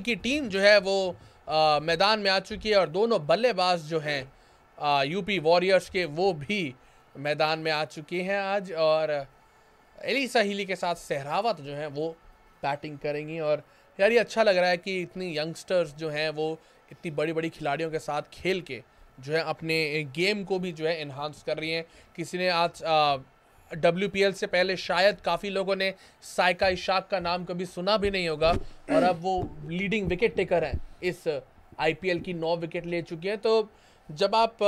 की टीम जो है वो आ, मैदान में आ चुकी है और दोनों बल्लेबाज जो हैं यूपी वॉरियर्स के वो भी मैदान में आ चुके हैं आज और एली हीली के साथ सहरावत जो हैं वो बैटिंग करेंगी और यार ये अच्छा लग रहा है कि इतनी यंगस्टर्स जो हैं वो इतनी बड़ी बड़ी खिलाड़ियों के साथ खेल के जो है अपने गेम को भी जो है इन्हांस कर रही हैं किसी ने आज आ, डब्ल्यू से पहले शायद काफ़ी लोगों ने साइका इशाक का नाम कभी सुना भी नहीं होगा और अब वो लीडिंग विकेट टेकर हैं इस आई की नौ विकेट ले चुकी हैं तो जब आप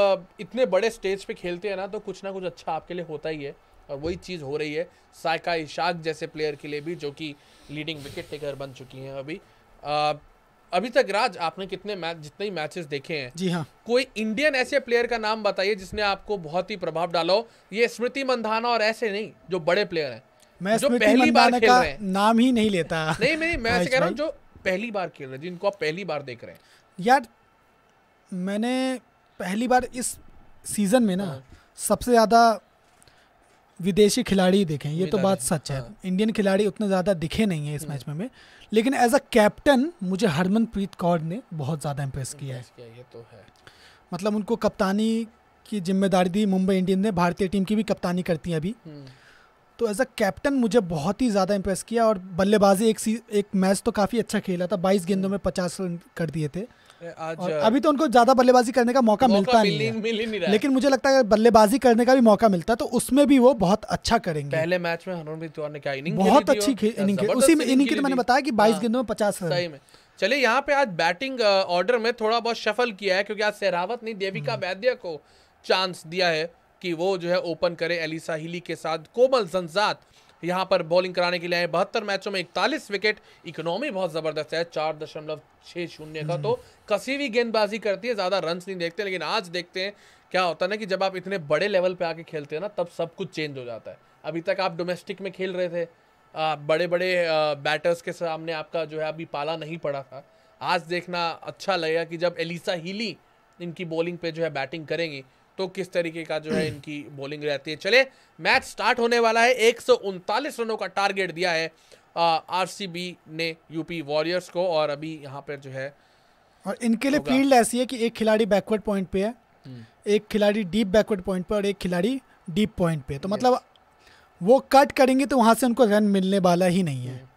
इतने बड़े स्टेज पे खेलते हैं ना तो कुछ ना कुछ अच्छा आपके लिए होता ही है और वही चीज़ हो रही है साइका इशाक जैसे प्लेयर के लिए भी जो कि लीडिंग विकेट टेकर बन चुकी हैं अभी अभी तक राज आपने कितने मैच जितने ही मैचेस देखे हैं जी हाँ कोई इंडियन ऐसे प्लेयर का नाम बताइए जिसने आपको बहुत ही प्रभाव डाला हो ये स्मृति मंधाना और ऐसे नहीं जो बड़े प्लेयर हैं मैं जो पहली बार खेल रहे हैं नाम ही नहीं लेता नहीं नहीं मैं ऐसे कह रहा हूँ जो पहली बार खेल रहे जिनको आप पहली बार देख रहे हैं यार मैंने पहली बार इस सीज़न में ना हाँ। सबसे ज़्यादा विदेशी खिलाड़ी दिखे ये तो बात सच है हाँ। इंडियन खिलाड़ी उतने ज़्यादा दिखे नहीं है इस मैच में, हम्म। में। लेकिन एज अ कैप्टन मुझे हरमनप्रीत कौर ने बहुत ज़्यादा इम्प्रेस किया है ये तो है मतलब उनको कप्तानी की जिम्मेदारी दी मुंबई इंडियन ने भारतीय टीम की भी कप्तानी करती है अभी हम्म। तो एज अ कैप्टन मुझे बहुत ही ज़्यादा इम्प्रेस किया और बल्लेबाजी एक सी एक मैच तो काफ़ी अच्छा खेला था बाईस गेंदों हम्म। में पचास रन कर दिए थे आज और अभी तो उनको ज्यादा बल्लेबाजी करने का मौका, मौका मिलता नहीं, है। नहीं रहा लेकिन मुझे लगता है बल्लेबाजी करने का भी मौका मिलता है तो उसमें भी वो बहुत अच्छा करेंगे पहले मैच में हरमनप्रीत ने क्या इनिंग बहुत अच्छी इनिंग उसी में इनिंग की तो मैंने बताया कि हाँ। बाईस गेंदों में पचास रन चलिए यहाँ पे आज बैटिंग ऑर्डर में थोड़ा बहुत सफल किया है क्योंकि आज सहरावत ने देविका हम्म। वैद्य को चांस दिया है कि वो जो है ओपन करे एलिसा हिली के साथ कोमल संजात यहाँ पर बॉलिंग कराने के लिए आए बहत्तर मैचों में इकतालीस विकेट इकोनॉमी बहुत ज़बरदस्त है चार दशमलव छः शून्य का तो कसी भी गेंदबाजी करती है ज़्यादा रन नहीं देखते लेकिन आज देखते हैं क्या होता है ना कि जब आप इतने बड़े लेवल पे आके खेलते हैं ना तब सब कुछ चेंज हो जाता है अभी तक आप डोमेस्टिक में खेल रहे थे आ, बड़े बड़े बैटर्स के सामने आपका जो है अभी पाला नहीं पड़ा था आज देखना अच्छा लगेगा कि जब एलिसा हीली इनकी बॉलिंग पे जो है बैटिंग करेंगी तो किस तरीके का जो है इनकी बॉलिंग रहती है चले मैच स्टार्ट होने वाला है एक रनों का टारगेट दिया है आर ने यूपी वॉरियर्स को और अभी यहाँ पर जो है और इनके लिए फील्ड ऐसी है कि एक खिलाड़ी बैकवर्ड पॉइंट पे है हम्म। एक खिलाड़ी डीप बैकवर्ड पॉइंट पे और एक खिलाड़ी डीप पॉइंट पे तो मतलब वो कट करेंगे तो वहां से उनको रन मिलने वाला ही नहीं है हम्म।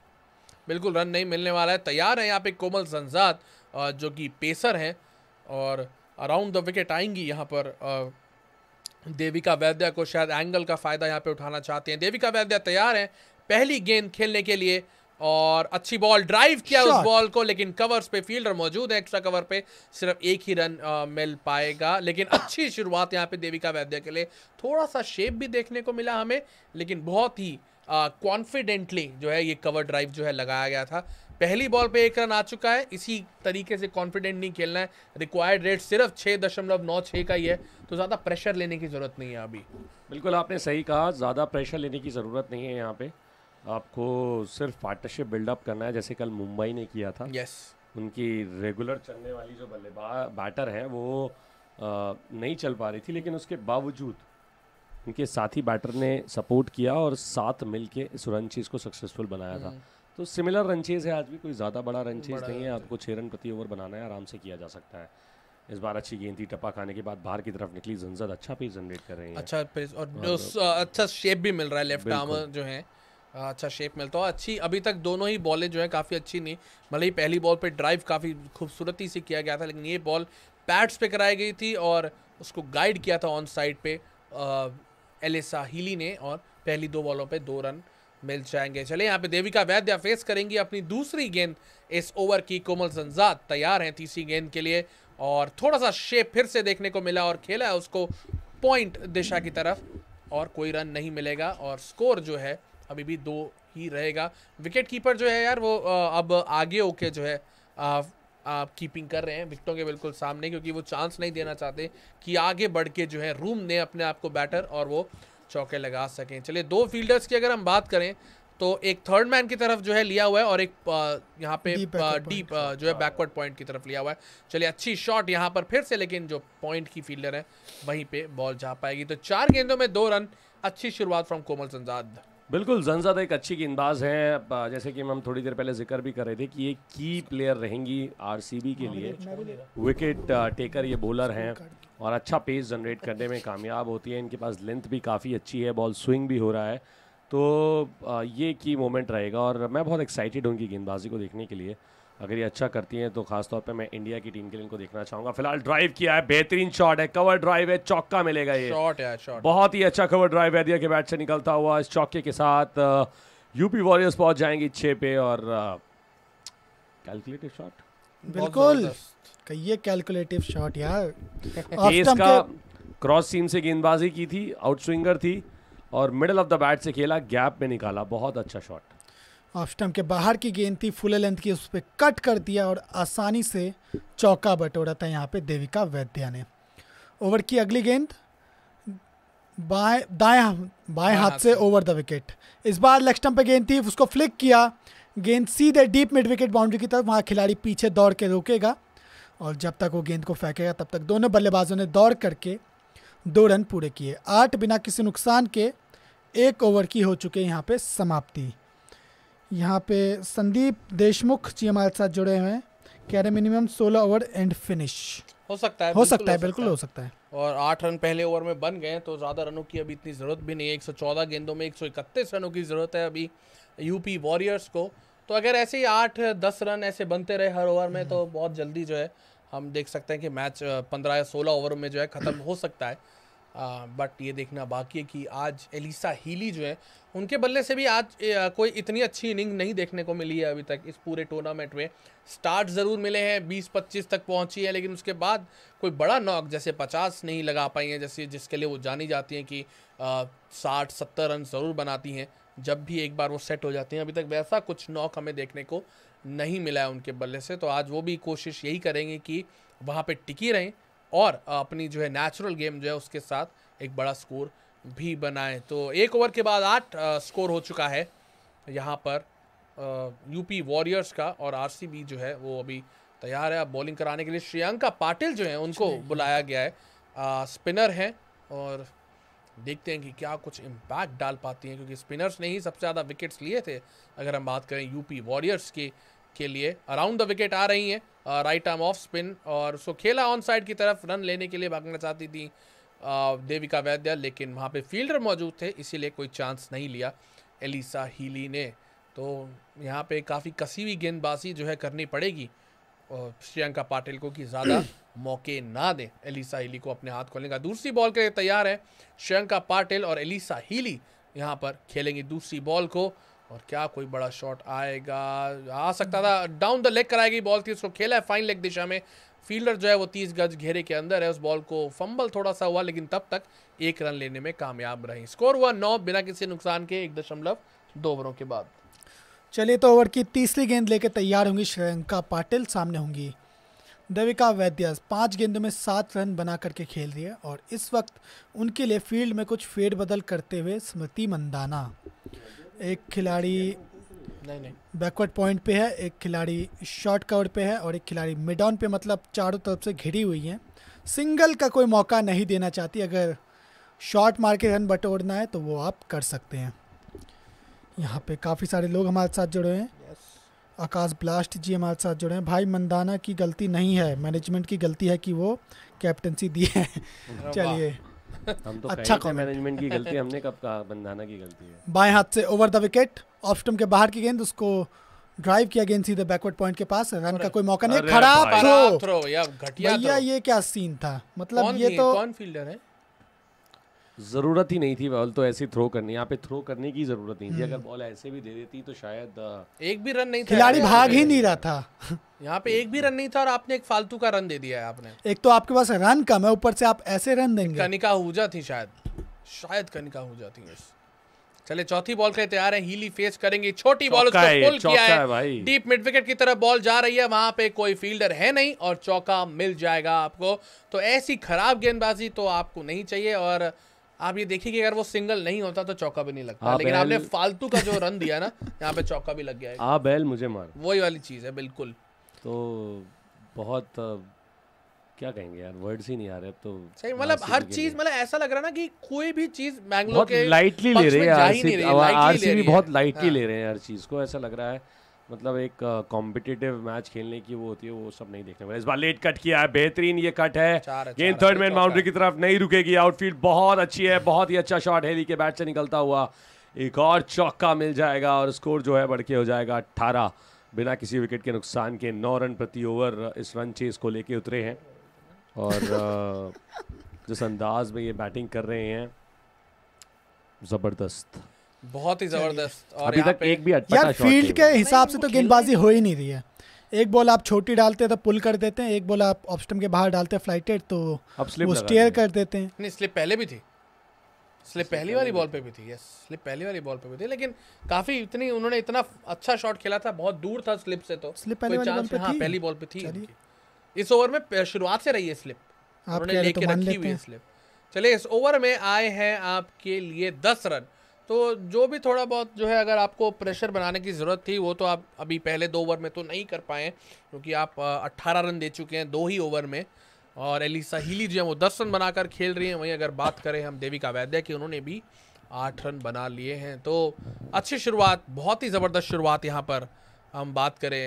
बिल्कुल रन नहीं मिलने वाला है तैयार है यहाँ पे कोमल संजाद जो कि पेसर हैं और अराउंड द विकेट आएंगी यहाँ पर देविका वैद्या को शायद एंगल का फ़ायदा यहाँ पे उठाना चाहते हैं देविका वैद्या तैयार हैं पहली गेंद खेलने के लिए और अच्छी बॉल ड्राइव किया उस बॉल को लेकिन कवर्स पे फील्डर मौजूद है एक्स्ट्रा कवर पे सिर्फ एक ही रन आ, मिल पाएगा लेकिन अच्छी शुरुआत यहाँ पे देविका वैद्य के लिए थोड़ा सा शेप भी देखने को मिला हमें लेकिन बहुत ही कॉन्फिडेंटली जो है ये कवर ड्राइव जो है लगाया गया था पहली बॉल पे एक रन आ चुका है इसी तरीके से कॉन्फिडेंट नहीं खेलना है रिक्वायर्ड रेट सिर्फ छः दशमलव नौ छः का ही है तो ज़्यादा प्रेशर लेने की ज़रूरत नहीं है अभी बिल्कुल आपने सही कहा ज़्यादा प्रेशर लेने की ज़रूरत नहीं है यहाँ पे आपको सिर्फ पार्टनरशिप बिल्डअप करना है जैसे कल मुंबई ने किया था यस yes. उनकी रेगुलर चलने वाली जो बल्लेबाज बैटर हैं वो आ, नहीं चल पा रही थी लेकिन उसके बावजूद उनके साथी बैटर ने सपोर्ट किया और साथ मिल के इस रन चीज़ को सक्सेसफुल बनाया था हम्म। तो सिमिलर रन चेज है आज भी कोई ज़्यादा बड़ा रन चेज नहीं है आपको छः रन प्रति ओवर बनाना है आराम से किया जा सकता है इस बार अच्छी गेंद थी टपा खाने के बाद बाहर की तरफ निकली जनजद अच्छा पेस जनरेट कर रही है अच्छा पेस और हाँ, तो अच्छा शेप भी मिल रहा है लेफ्ट आर्म जो है हाँ, अच्छा शेप मिलता है अच्छी अभी तक दोनों ही बॉलें जो है काफ़ी अच्छी नहीं भले ही पहली बॉल पर ड्राइव काफ़ी खूबसूरती से किया गया था लेकिन ये बॉल पैट्स पे कराई गई थी और उसको गाइड किया था ऑन साइड पे एलिसा हीली ने और पहली दो बॉलों पे दो रन मिल जाएंगे चले यहाँ पे देविका वैद्य फेस करेंगी अपनी दूसरी गेंद इस ओवर की कोमल संजाद तैयार हैं तीसरी गेंद के लिए और थोड़ा सा शेप फिर से देखने को मिला और खेला है उसको पॉइंट दिशा की तरफ और कोई रन नहीं मिलेगा और स्कोर जो है अभी भी दो ही रहेगा विकेट कीपर जो है यार वो अब आगे होके जो है आप कीपिंग कर रहे हैं विकटों के बिल्कुल सामने क्योंकि वो चांस नहीं देना चाहते कि आगे बढ़ के जो है रूम ने अपने आप को बैटर और वो चौके लगा सकें चलिए दो फील्डर्स की अगर हम बात करें तो एक थर्ड मैन की तरफ जो है लिया हुआ है और एक यहाँ पे डीप जो है बैकवर्ड पॉइंट की तरफ लिया हुआ है चलिए अच्छी शॉट यहाँ पर फिर से लेकिन जो पॉइंट की फील्डर है वहीं पे बॉल जा पाएगी तो चार गेंदों में दो रन अच्छी शुरुआत फ्रॉम कोमल संजाद बिल्कुल जनजाद एक अच्छी गेंदबाज हैं जैसे कि हम थोड़ी देर पहले जिक्र भी कर रहे थे कि ये की प्लेयर रहेंगी आरसीबी के लिए विकेट टेकर ये बॉलर हैं और अच्छा पेस जनरेट करने में कामयाब होती है इनके पास लेंथ भी काफ़ी अच्छी है बॉल स्विंग भी हो रहा है तो ये की मोमेंट रहेगा और मैं बहुत एक्साइटेड हूँ उनकी गेंदबाजी को देखने के लिए अगर ये अच्छा करती हैं तो खासतौर पे मैं इंडिया की टीम के लिए इनको देखना चाहूंगा फिलहाल ड्राइव किया है बेहतरीन शॉट है कवर ड्राइव है चौका मिलेगा ये शॉट है शॉट बहुत ही अच्छा कवर ड्राइव है दिया के बैट से निकलता हुआ इस चौके के साथ यूपी वॉरियर्स पहुंच जाएंगी छः पे और कैलकुलेटिव शॉट बिल्कुल कहिए कैलकुलेटिव शॉट यार इसका क्रॉस सीम से गेंदबाजी की थी आउट स्विंगर थी और मिडल ऑफ द बैट से खेला गैप में निकाला बहुत अच्छा शॉट ऑफ स्टम्प के बाहर की गेंद थी फुल लेंथ की उस पर कट कर दिया और आसानी से चौका बटोरा था यहाँ पे देविका वैद्या ने ओवर की अगली गेंद बाएं दाएं बाएं हाथ से ओवर द विकेट इस बार लेग स्टम्प पे गेंद थी उसको फ्लिक किया गेंद सीधे डीप मिड विकेट बाउंड्री की तरफ वहाँ खिलाड़ी पीछे दौड़ के रोकेगा और जब तक वो गेंद को फेंकेगा तब तक दोनों बल्लेबाजों ने दौड़ करके दो रन पूरे किए आठ बिना किसी नुकसान के एक ओवर की हो चुके यहाँ पे समाप्ति यहाँ पे संदीप देशमुख जी हमारे साथ जुड़े हुए हैं कह रहे मिनिमम सोलह ओवर एंड फिनिश हो सकता है हो सकता है बिल्कुल हो सकता है और आठ रन पहले ओवर में बन गए तो ज़्यादा रनों की अभी इतनी ज़रूरत भी नहीं है चौदह गेंदों में इकतीस रनों की ज़रूरत है अभी यूपी वॉरियर्स को तो अगर ऐसे ही आठ दस रन ऐसे बनते रहे हर ओवर में तो बहुत जल्दी जो है हम देख सकते हैं कि मैच पंद्रह या सोलह ओवर में जो है ख़त्म हो सकता है बट ये देखना बाकी है कि आज एलिसा हीली जो है उनके बल्ले से भी आज कोई इतनी अच्छी इनिंग नहीं देखने को मिली है अभी तक इस पूरे टूर्नामेंट में स्टार्ट ज़रूर मिले हैं 20-25 तक पहुंची है लेकिन उसके बाद कोई बड़ा नॉक जैसे 50 नहीं लगा पाई हैं जैसे जिसके लिए वो जानी जाती हैं कि साठ सत्तर रन ज़रूर बनाती हैं जब भी एक बार वो सेट हो जाती हैं अभी तक वैसा कुछ नॉक हमें देखने को नहीं मिला है उनके बल्ले से तो आज वो भी कोशिश यही करेंगे कि वहाँ पर टिकी रहें और अपनी जो है नेचुरल गेम जो है उसके साथ एक बड़ा स्कोर भी बनाए तो एक ओवर के बाद आठ स्कोर हो चुका है यहाँ पर यूपी वॉरियर्स का और आर जो है वो अभी तैयार है बॉलिंग कराने के लिए श्रियंका पाटिल जो है उनको बुलाया गया है आ, स्पिनर हैं और देखते हैं कि क्या कुछ इम्पैक्ट डाल पाती हैं क्योंकि स्पिनर्स ने ही सबसे ज़्यादा विकेट्स लिए थे अगर हम बात करें यूपी वॉरियर्स की के लिए अराउंड द विकेट आ रही हैं राइट आर्म ऑफ स्पिन और उसको खेला ऑन साइड की तरफ रन लेने के लिए भागना चाहती थी देविका वैद्य लेकिन वहाँ पे फील्डर मौजूद थे इसीलिए कोई चांस नहीं लिया एलिसा हीली ने तो यहाँ पे काफ़ी कसी हुई गेंदबाजी जो है करनी पड़ेगी श्रियंका पाटिल को कि ज़्यादा मौके ना दें एलिसा हीली को अपने हाथ खोलने का दूसरी बॉल के लिए तैयार है श्रियंका पाटिल और एलिसा हीली यहाँ पर खेलेंगी दूसरी बॉल को और क्या कोई बड़ा शॉट आएगा आ सकता था डाउन द लेग कराएगी बॉल थी उसको खेला है फाइन लेग दिशा में फील्डर जो है वो तीस गज घेरे के अंदर है उस बॉल को फंबल थोड़ा सा हुआ लेकिन तब तक एक रन लेने में कामयाब रही स्कोर हुआ नौ बिना किसी नुकसान के एक दशमलव दो ओवरों के बाद चलिए तो ओवर की तीसरी गेंद लेकर तैयार होंगी श्रियंका पाटिल सामने होंगी देविका वैद्य पाँच गेंदों में सात रन बना करके खेल रही है और इस वक्त उनके लिए फील्ड में कुछ फेर बदल करते हुए स्मृति मंदाना एक खिलाड़ी नहीं नहीं बैकवर्ड पॉइंट पे है एक खिलाड़ी शॉर्ट कवर पे है और एक खिलाड़ी मिड ऑन पे मतलब चारों तरफ से घिरी हुई है सिंगल का कोई मौका नहीं देना चाहती अगर शॉर्ट मार के रन बटोरना है तो वो आप कर सकते हैं यहाँ पे काफ़ी सारे लोग हमारे साथ जुड़े हैं आकाश ब्लास्ट जी हमारे साथ जुड़े हैं भाई मंदाना की गलती नहीं है मैनेजमेंट की गलती है कि वो कैप्टनसी दी है चलिए हम तो अच्छा मैनेजमेंट की गलती हमने कब कहा बंधाना की गलती है बाएं हाथ से over the wicket off stump के बाहर की गेंद उसको ड्राइव किया गेंद सीधे बैकवर्ड पॉइंट के पास रन का कोई मौका नहीं खराब थ्रो भैया ये क्या सीन था मतलब ये तो कौन फील्डर है ज़रूरत ही नहीं थी बॉल तो ऐसी थ्रो करने यहाँ पे थ्रो करने की ज़रूरत नहीं थी हम्म। अगर बॉल ऐसे भी दे देती तो शायद एक भी रन नहीं खिलाड़ी भाग ही नहीं रहा था यहाँ पे एक भी रन नहीं था और आपने एक फालतू का रन दे दिया है आपने एक तो आपके पास रन कम है ऊपर से आप ऐसे रन देंगे कनिका हुजा थी शायद शायद कनिका हुजा थी चले चौथी बॉल के लिए तैयार है हीली फेस करेंगे छोटी बॉल उसको पुल किया है डीप मिड विकेट की तरफ बॉल जा रही है वहां पे कोई फील्डर है नहीं और चौका मिल जाएगा आपको तो ऐसी खराब गेंदबाजी तो आपको नहीं चाहिए और आप ये देखिए कि अगर वो सिंगल नहीं होता तो चौका भी नहीं लगता लेकिन आपने फालतू का जो रन दिया ना यहाँ पे चौका भी लग गया है आ बैल मुझे मार वही वाली चीज़ है बिल्कुल तो बहुत क्या कहेंगे यार वर्ड्स ही नहीं आ रहे अब तो सही मतलब हर चीज मतलब ऐसा लग रहा ना कि कोई भी चीज बैंगलोर के लाइटली ले रहे हैं आरसीबी बहुत लाइटली हाँ। ले रहे हैं हर चीज को ऐसा लग रहा है मतलब एक कॉम्पिटिटिव मैच खेलने की वो होती है वो सब नहीं देखने इस बार लेट कट किया है बेहतरीन ये कट है गेंद थर्ड मैन बाउंड्री की तरफ नहीं रुकेगी आउटफील्ड बहुत अच्छी है बहुत ही अच्छा शॉट हेली के बैट से निकलता हुआ एक और चौका मिल जाएगा और स्कोर जो है बढ़ के हो जाएगा अट्ठारह बिना किसी विकेट के नुकसान के नौ रन प्रति ओवर इस रन चेस को लेके उतरे हैं और जिस अंदाज में ये बैटिंग कर रहे हैं ज़बरदस्त बहुत ही जबरदस्त और अभी तक एक भी अच्छा यार फील्ड के हिसाब से तो गेंदबाजी हो ही नहीं रही है एक बॉल आप छोटी डालते हैं तो पुल कर देते हैं एक बॉल आप ऑप्शन के बाहर डालते हैं फ्लाइटेड तो वो स्टेयर कर देते हैं नहीं स्लिप पहले भी थी स्लिप पहली वाली बॉल पे भी थी यस स्लिप पहली वाली बॉल पे भी थी लेकिन काफी इतनी उन्होंने इतना अच्छा शॉट खेला था बहुत दूर था स्लिप से तो स्लिप हाँ, पहली वाली बॉल पे थी पहली बॉल पे थी इस ओवर में शुरुआत से रही है स्लिप उन्होंने लेके तो रखी हुई है स्लिप चलिए इस ओवर में आए हैं आपके लिए दस रन तो जो भी थोड़ा बहुत जो है अगर आपको प्रेशर बनाने की ज़रूरत थी वो तो आप अभी पहले दो ओवर में तो नहीं कर पाए क्योंकि आप अट्ठारह रन दे चुके हैं दो ही ओवर में और एलिसा हीली जो है वो दस रन बनाकर खेल रही हैं वहीं अगर बात करें हम देविका वैद्य की उन्होंने भी आठ रन बना लिए हैं तो अच्छी शुरुआत बहुत ही ज़बरदस्त शुरुआत यहाँ पर हम बात करें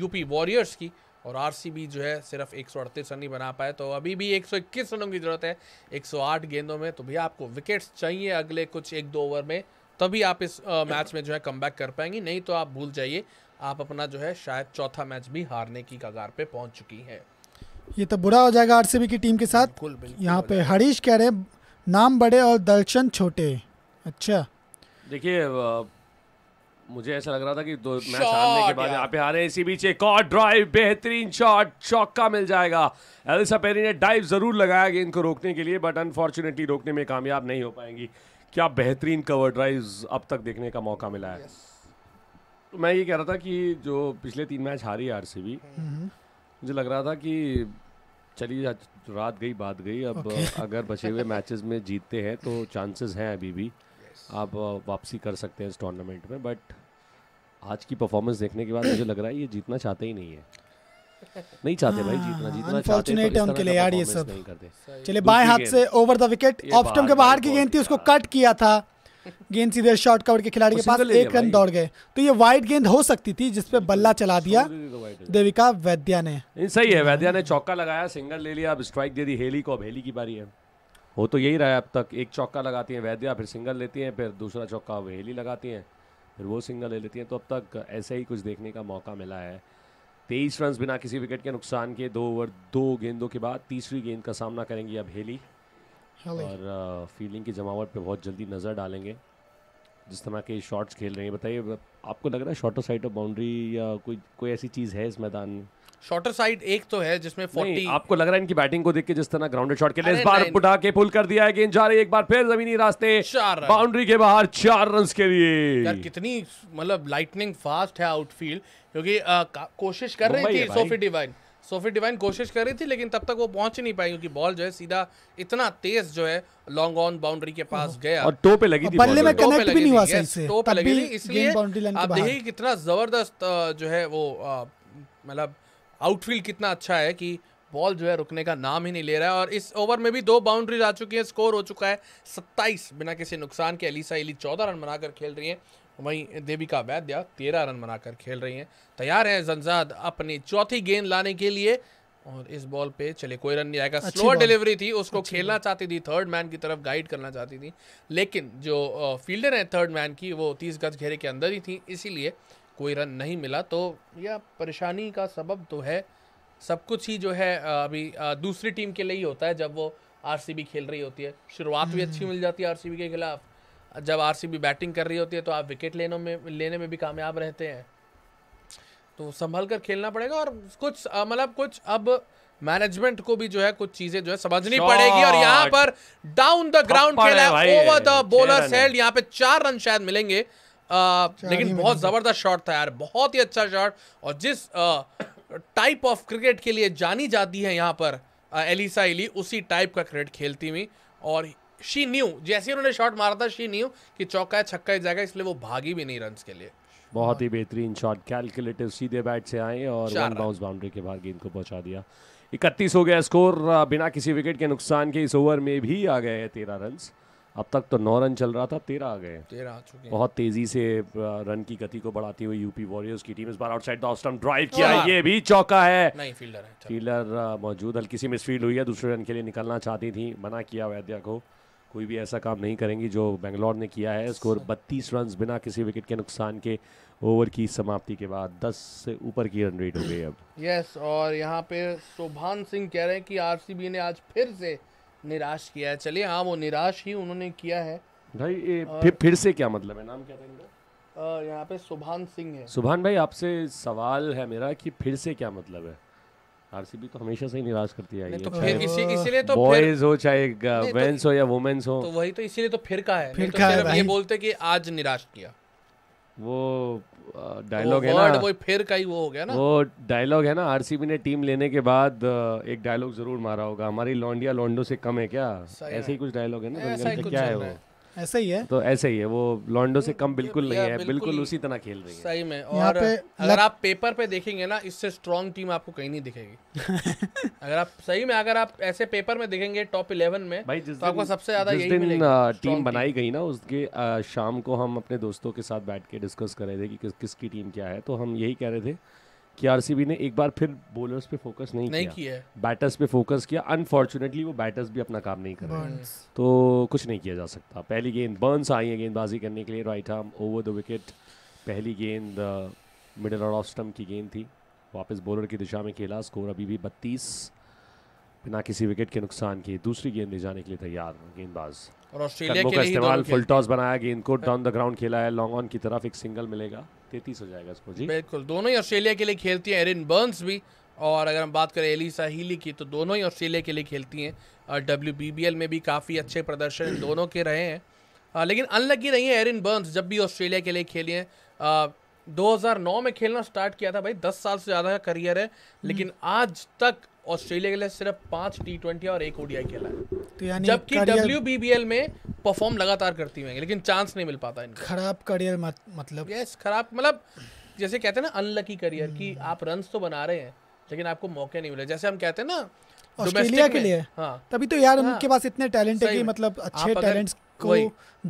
यूपी वॉरियर्स की और आर जो है सिर्फ एक रन ही बना पाए तो अभी भी 121 रनों की ज़रूरत है 108 गेंदों में तो भैया आपको विकेट्स चाहिए अगले कुछ एक दो ओवर में तभी आप इस आ, मैच में जो है कम कर पाएंगी नहीं तो आप भूल जाइए आप अपना जो है शायद चौथा मैच भी हारने की कगार पे पहुंच चुकी है ये तो बुरा हो जाएगा आरसीबी की टीम के साथ बिल्कुल, बिल्कुल यहाँ पे हरीश कह रहे नाम बड़े और दर्शन छोटे अच्छा देखिए मुझे ऐसा लग रहा था कि दो मैच हारने के बाद यहाँ पे हारे इसी बीच एक और ड्राइव बेहतरीन शॉट चौका मिल जाएगा एलिसा पेरी ने डाइव जरूर लगाया गेंद को रोकने के लिए बट अनफॉर्चुनेटली रोकने में कामयाब नहीं हो पाएंगी क्या बेहतरीन कवर ड्राइव अब तक देखने का मौका मिला है तो मैं ये कह रहा था कि जो पिछले तीन मैच हारी आर सी बी मुझे लग रहा था कि चलिए रात गई बात गई अब okay. अगर बचे हुए मैचेस में जीतते हैं तो चांसेस हैं अभी भी आप वापसी कर सकते हैं इस टूर्नामेंट में बट आज की परफॉर्मेंस देखने के बाद मुझे लग रहा है ये जीतना चाहते ही नहीं है नहीं चाहते भाई जीतना जीतना चाहते हैं उनके लिए यार ये सब नहीं चलिए बाएं हाथ से over the wicket off stump के बाहर की गेंद थी उसको कट किया था गेंद सीधे शॉर्ट कवर के खिलाड़ी के पास एक रन दौड़ गए तो ये वाइड गेंद हो सकती थी जिस पे बल्ला चला दिया देविका वैद्या ने सही है वैद्या ने चौका लगाया सिंगल ले लिया अब स्ट्राइक दे दी हेली को अब हेली की बारी है वो तो यही रहा है अब तक एक चौका लगाती हैं वैद्या फिर सिंगल लेती हैं फिर दूसरा चौका वहेली लगाती हैं फिर वो सिंगल ले लेती हैं तो अब तक ऐसे ही कुछ देखने का मौका मिला है तेईस रन बिना किसी विकेट के नुकसान के दो ओवर दो गेंदों के बाद तीसरी गेंद का सामना करेंगी अब हेली और फील्डिंग की जमावट पे बहुत जल्दी नज़र डालेंगे जिस तरह के शॉट्स खेल रहे हैं बताइए आपको लग रहा है शॉर्टर साइड ऑफ बाउंड्री या कोई कोई ऐसी चीज़ है इस मैदान में शॉर्टर साइड एक तो है जिसमें 40 आपको लग रहा है इनकी बैटिंग को देख के जिस तरह ग्राउंडेड शॉट के लिए इस बार उठा के पुल कर दिया है गेंद जा रही है एक बार फिर जमीनी रास्ते चार बाउंड्री के बाहर चार रन के लिए यार कितनी मतलब लाइटनिंग फास्ट है आउटफील्ड क्योंकि कोशिश कर रही थी सोफी डिवाइन सोफी डिवाइन कोशिश कर रही थी लेकिन तब तक वो पहुंच नहीं पाई क्योंकि बॉल जो है सीधा इतना तेज जो है लॉन्ग ऑन बाउंड्री के पास हाँ। गया और टो पे लगी थी बल्ले में कनेक्ट भी नहीं हुआ सही से टोपे लगी थी इसलिए आप देखिए कितना जबरदस्त जो है वो मतलब आउटफील्ड कितना अच्छा है कि बॉल जो है रुकने का नाम ही नहीं ले रहा है और इस ओवर में भी दो बाउंड्रीज आ चुकी हैं स्कोर हो चुका है सत्ताईस बिना किसी नुकसान के अलीसा अली चौदह रन बनाकर खेल रही हैं वहीं देविका वैद्या तेरह रन बनाकर खेल रही हैं तैयार हैं जंजाद अपनी चौथी गेंद लाने के लिए और इस बॉल पे चले कोई रन नहीं आएगा स्लो डिलीवरी थी उसको खेलना चाहती थी थर्ड मैन की तरफ गाइड करना चाहती थी लेकिन जो फील्डर है थर्ड मैन की वो तीस गज घेरे के अंदर ही थी इसीलिए कोई रन नहीं मिला तो यह परेशानी का सबब तो है सब कुछ ही जो है अभी दूसरी टीम के लिए ही होता है जब वो आर खेल रही होती है शुरुआत भी अच्छी हम्म। मिल जाती है आर के खिलाफ जब आर बैटिंग कर रही होती है तो आप विकेट लेने में लेने में भी कामयाब रहते हैं तो संभल कर खेलना पड़ेगा और कुछ मतलब कुछ अब मैनेजमेंट को भी जो है कुछ चीजें जो है समझनी पड़ेगी और यहाँ पर डाउन द ग्राउंड खेला है ओवर द बोलर सेल्ड यहाँ पे चार रन शायद मिलेंगे लेकिन बहुत ज़बरदस्त शॉट था यार बहुत ही अच्छा शॉट और जिस टाइप ऑफ क्रिकेट के लिए जानी जाती है यहाँ पर एलिसा इली उसी टाइप का क्रिकेट खेलती हुई और शी न्यू जैसे उन्होंने शॉट मारा था शी न्यू कि चौका है छक्का जाएगा इसलिए वो भागी भी नहीं रन के लिए बहुत ही बेहतरीन शॉट कैलकुलेटिव सीधे बैट से आए और वन बाउंस बाउंड्री के बाहर गेंद को पहुंचा दिया इकतीस हो गया स्कोर बिना किसी विकेट के नुकसान के इस ओवर में भी आ गए हैं तेरह रन्स अब तक तो नौ रन चल रहा था तेरह आ गए तेरह आ चुके बहुत तेजी से रन की गति को बढ़ाती हुई यूपी वॉरियर्स की टीम इस बार आउटसाइड द ड्राइव किया हाँ। ये भी चौका है नहीं फील्डर है फील्डर मौजूद हल्की सी मिसफील्ड हुई है दूसरे रन के लिए निकलना चाहती थी मना किया वैद्या को कोई भी ऐसा काम नहीं करेंगी जो बेंगलोर ने किया है स्कोर 32 रन बिना किसी विकेट के नुकसान के ओवर की समाप्ति के बाद 10 से ऊपर की रन रेट हो गई अब यस yes, और यहाँ पे सोभान सिंह कह रहे हैं कि आरसीबी ने आज फिर से निराश किया है चलिए हाँ वो निराश ही उन्होंने किया है भाई ए, फिर फिर से क्या मतलब है नाम क्या था इनका यहाँ पे सुभान सिंह है सुभान भाई आपसे सवाल है मेरा कि फिर से क्या मतलब है आरसीबी तो हमेशा से ही निराश करती आई है तो फिर इसी इसीलिए तो बॉयज हो चाहे मेंस तो हो या वुमेन्स हो तो वही तो इसीलिए तो फिर का है फिर तो का है ये बोलते कि आज निराश किया वो डायलॉग है ना वो फिर का ही वो हो गया ना वो डायलॉग है ना आरसीबी ने टीम लेने के बाद एक डायलॉग जरूर मारा होगा हमारी लौंडिया लौंडो से कम है क्या ऐसे ही कुछ डायलॉग है ना क्या है वो ऐसे ही है तो ऐसे ही है वो लॉन्डो से कम बिल्कुल नहीं है बिल्कुल, उसी तरह खेल रही है सही में और पे अगर लग... आप पेपर पे देखेंगे ना इससे स्ट्रॉन्ग टीम आपको कहीं नहीं दिखेगी अगर आप सही में अगर आप ऐसे पेपर में देखेंगे टॉप इलेवन में भाई तो जिस तो आपको सबसे ज्यादा जिस दिन टीम बनाई गई ना उसके शाम को हम अपने दोस्तों के साथ बैठ के डिस्कस कर रहे थे कि किसकी टीम क्या है तो हम यही कह रहे थे कि आरसीबी ने एक बार फिर बोलर्स पे फोकस नहीं, नहीं किया, किया। बैटर्स पे फोकस किया अनफॉर्चुनेटली वो बैटर्स भी अपना काम नहीं कर रहे तो कुछ नहीं किया जा सकता पहली गेंद बर्न्स आई है गेंदबाजी करने के लिए right arm over the wicket पहली गेंद मिडल और ऑफ स्टम्प की गेंद थी वापस बॉलर की दिशा में खेला स्कोर अभी भी बत्तीस बिना किसी विकेट के नुकसान के दूसरी गेंद ले जाने के लिए तैयार गेंदबाज और ऑस्ट्रेलिया का इस्तेमाल फुल टॉस बनाया गेंद को डाउन द ग्राउंड खेला है लॉन्ग ऑन की तरफ एक सिंगल मिलेगा तैतीस हो जाएगा इसको जी बिल्कुल दोनों ही ऑस्ट्रेलिया के लिए खेलती हैं एरिन बर्न्स भी और अगर हम बात करें एलिसा हीली की तो दोनों ही ऑस्ट्रेलिया के लिए खेलती हैं और डब्ल्यू में भी काफ़ी अच्छे प्रदर्शन दोनों के रहे हैं लेकिन अनलगी रही है एरिन बर्न्स जब भी ऑस्ट्रेलिया के लिए खेली हैं 2009 में खेलना स्टार्ट किया था भाई 10 साल से ज़्यादा का करियर है लेकिन हम्म। आज तक ऑस्ट्रेलिया के लिए सिर्फ पाँच टी और एक ओडिया खेला है तो यानी जबकि डब्ल्यू में परफॉर्म लगातार करती हुई लेकिन चांस नहीं मिल पाता इनको खराब करियर मत, मतलब यस खराब मतलब जैसे कहते हैं ना अनलकी करियर कि आप रन तो बना रहे हैं लेकिन आपको मौके नहीं मिले जैसे हम कहते हैं ना ऑस्ट्रेलिया के लिए हाँ तभी तो यार हाँ, उनके पास इतने टैलेंट है कि मतलब अच्छे टैलेंट्स को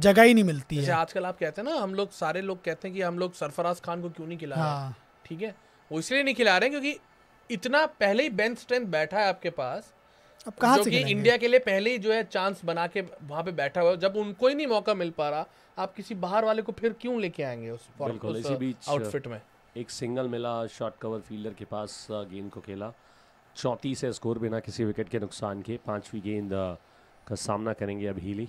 जगह ही नहीं मिलती है आजकल आप कहते हैं ना हम लोग सारे लोग कहते हैं कि हम लोग सरफराज खान को क्यों नहीं खिला हाँ। रहे ठीक है वो इसलिए नहीं खिला रहे क्योंकि इतना पहले ही बेंच स्ट्रेंथ बैठा है आपके पास अब कहाँ से इंडिया के लिए पहले ही जो है चांस बना के वहां पे बैठा हुआ जब उनको ही नहीं मौका मिल पा रहा आप किसी बाहर वाले को फिर क्यों लेके आएंगे उस, उस आउटफिट में एक सिंगल मिला शॉर्ट कवर फील्डर के पास गेंद को खेला चौंतीस है स्कोर बिना किसी विकेट के नुकसान के पांचवी गेंद का सामना करेंगे अब हीली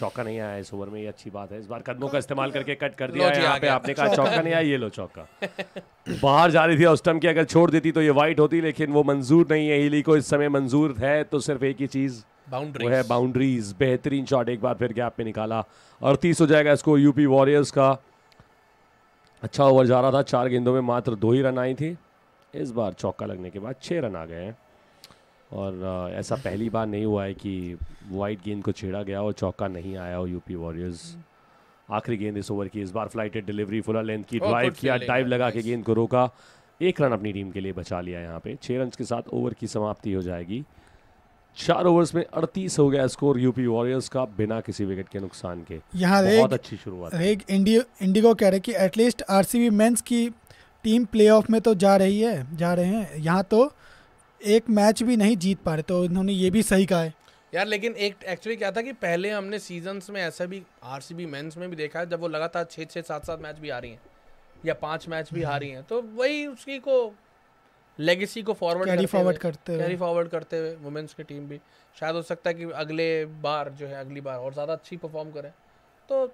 चौका नहीं आया इस ओवर में ये अच्छी बात है इस बार कदमों का इस्तेमाल तो करके कट कर दिया यहाँ पे आपने कहा चौका नहीं आया ये लो चौका बाहर जा रही थी उस की अगर छोड़ देती तो ये वाइट होती लेकिन वो मंजूर नहीं है हिली को इस समय मंजूर है तो सिर्फ एक ही चीज़ वो है बाउंड्रीज बेहतरीन शॉट एक बार फिर गैप पे निकाला अड़तीस हो जाएगा इसको यूपी वॉरियर्स का अच्छा ओवर जा रहा था चार गेंदों में मात्र दो ही रन आई थी इस बार चौका लगने के बाद छह रन आ गए हैं और ऐसा पहली बार नहीं हुआ है कि वाइट गेंद को छेड़ा गया और चौका नहीं आया हो यूपी वॉरियर्स आखिरी गेंद इस ओवर की इस बार फ्लाइटेड डिलीवरी फुला लेंथ की ड्राइव किया डाइव लगा के गेंद को रोका एक रन अपनी टीम के लिए बचा लिया यहाँ पे छः रन के साथ ओवर की समाप्ति हो जाएगी चार ओवर्स में 38 हो गया स्कोर यूपी वॉरियर्स का बिना किसी विकेट के नुकसान के यहाँ बहुत अच्छी शुरुआत रेग इंडिगो कह रहे कि एटलीस्ट आरसीबी मेंस की टीम प्लेऑफ में तो जा रही है जा रहे हैं यहाँ तो एक मैच भी नहीं जीत पा रहे तो इन्होंने ये भी सही कहा है यार लेकिन एक एक्चुअली क्या था कि पहले हमने सीजन्स में ऐसा भी आर सी में भी देखा है जब वो लगातार छः छः सात सात मैच भी आ रही हैं या पाँच मैच भी आ हम्म। रही हैं तो वही उसकी को लेगेसी को फॉरवर्ड कैरी फॉरवर्ड करते हैं कैरी फॉरवर्ड करते हुए वुमेंस की टीम भी शायद हो सकता है कि अगले बार जो है अगली बार और ज़्यादा अच्छी परफॉर्म करें तो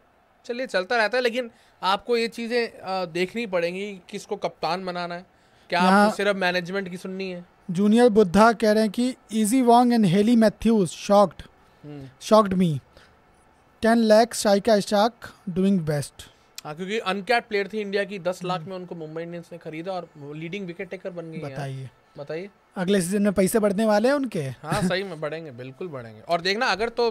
चलिए चलता रहता है लेकिन आपको ये चीज़ें देखनी पड़ेंगी किसको कप्तान बनाना है क्या आपको सिर्फ मैनेजमेंट की सुननी है जूनियर बुद्धा कह रहे हैं कि Issy Wong and Hayley Matthews shocked shocked me ten lack Saika Ishaque doing best हाँ क्योंकि अनकैट प्लेयर थी इंडिया की दस लाख हम्म। में उनको मुंबई इंडियंस ने खरीदा और लीडिंग विकेट टेकर बन गई बताइए बताइए अगले सीजन में पैसे बढ़ने वाले हैं उनके हाँ सही में बढ़ेंगे बिल्कुल बढ़ेंगे और देखना अगर तो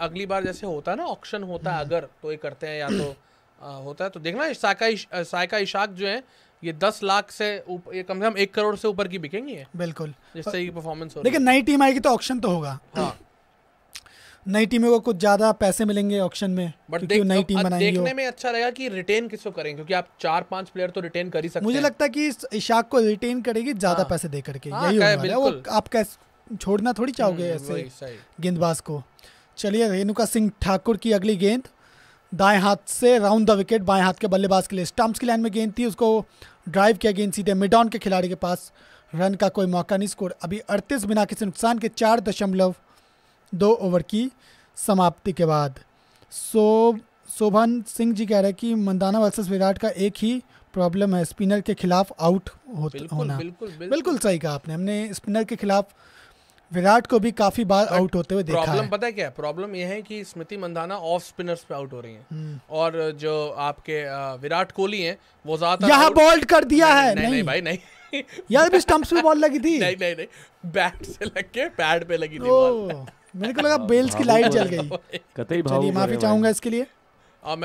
अगली बार जैसे होता ना ऑक्शन होता है हम्म। अगर तो ये करते हैं या तो आ, होता है तो देखना साइका इशाक जो है ये दस लाख से ये कम से कम एक करोड़ से ऊपर की बिकेंगी है बिल्कुल जिससे ये परफॉर्मेंस हो लेकिन नई टीम आएगी तो ऑप्शन तो होगा हाँ नई टीमों को कुछ ज्यादा पैसे मिलेंगे ऑक्शन में बट नई टीम बनाएंगे देखने में अच्छा रहेगा कि रिटेन किसको करेंगे क्योंकि आप चार पांच प्लेयर तो रिटेन कर ही सकते मुझे लगता है कि इशाक को रिटेन करेगी ज्यादा हाँ, पैसे दे करके हाँ, यही होगा वो आप कैसे छोड़ना थोड़ी हम्म, चाहोगे ऐसे गेंदबाज को चलिए रेणुका सिंह ठाकुर की अगली गेंद दाएं हाथ से राउंड द विकेट बाएं हाथ के बल्लेबाज के लिए स्टम्प्स की लाइन में गेंद थी उसको ड्राइव किया गेंद सीधे मिडॉन के खिलाड़ी के पास रन का कोई मौका नहीं स्कोर अभी अड़तीस बिना किसी नुकसान के चार दशमलव दो ओवर की समाप्ति के बाद सो शोभन सिंह जी कह रहे हैं कि मंदाना वर्सेस विराट का एक ही प्रॉब्लम है स्पिनर के खिलाफ आउट होना बिल्कुल, बिल्कुल, बिल्कुल सही कहा आपने हमने स्पिनर के खिलाफ विराट को भी काफी बार आउट होते हुए देखा प्रॉब्लम पता है क्या प्रॉब्लम यह है कि स्मृति मंदाना ऑफ स्पिनर्स पे आउट हो रही हैं हम्म। और जो आपके विराट कोहली हैं वो ज्यादा यहाँ बॉल्ड कर दिया नहीं, है नहीं, नहीं, नहीं भाई नहीं यार भी स्टंप्स पे बॉल लगी थी नहीं नहीं नहीं बैट से लग के पैड पे लगी थी बॉल मेरे को लगा बेल्स की लाइट जल गई कतई चलिए माफी चाहूंगा इसके लिए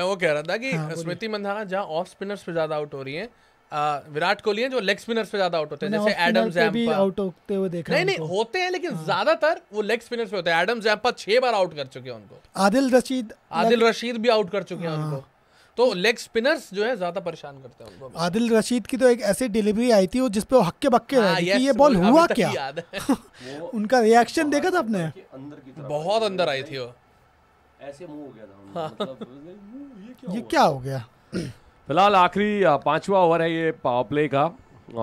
मैं वो कह रहा था कि हाँ, स्मृति मंदाना जहाँ ऑफ स्पिनर्स पे ज्यादा आउट हो रही है विराट कोहली है जो लेग स्पिनर्स पे ज्यादा आउट होते हैं जैसे एडम जैम्पा आउट होते हुए देख नहीं नहीं होते हैं लेकिन हाँ। ज्यादातर वो लेग स्पिनर्स पे होते हैं एडम जैम्पा छह बार आउट कर चुके हैं उनको आदिल रशीद आदिल रशीद भी आउट कर चुके हैं हाँ। उनको तो लेग स्पिनर्स जो है ज्यादा परेशान करते हैं उनको आदिल रशीद की तो एक ऐसी डिलीवरी आई थी वो जिसपे वो हक्के बक्के आ, हाँ, कि ये बॉल हुआ क्या उनका रिएक्शन देखा था आपने बहुत अंदर आई थी वो ऐसे मुंह हो गया था हाँ। मतलब ये क्या हो गया फिलहाल आखिरी पांचवा ओवर है ये पावर प्ले का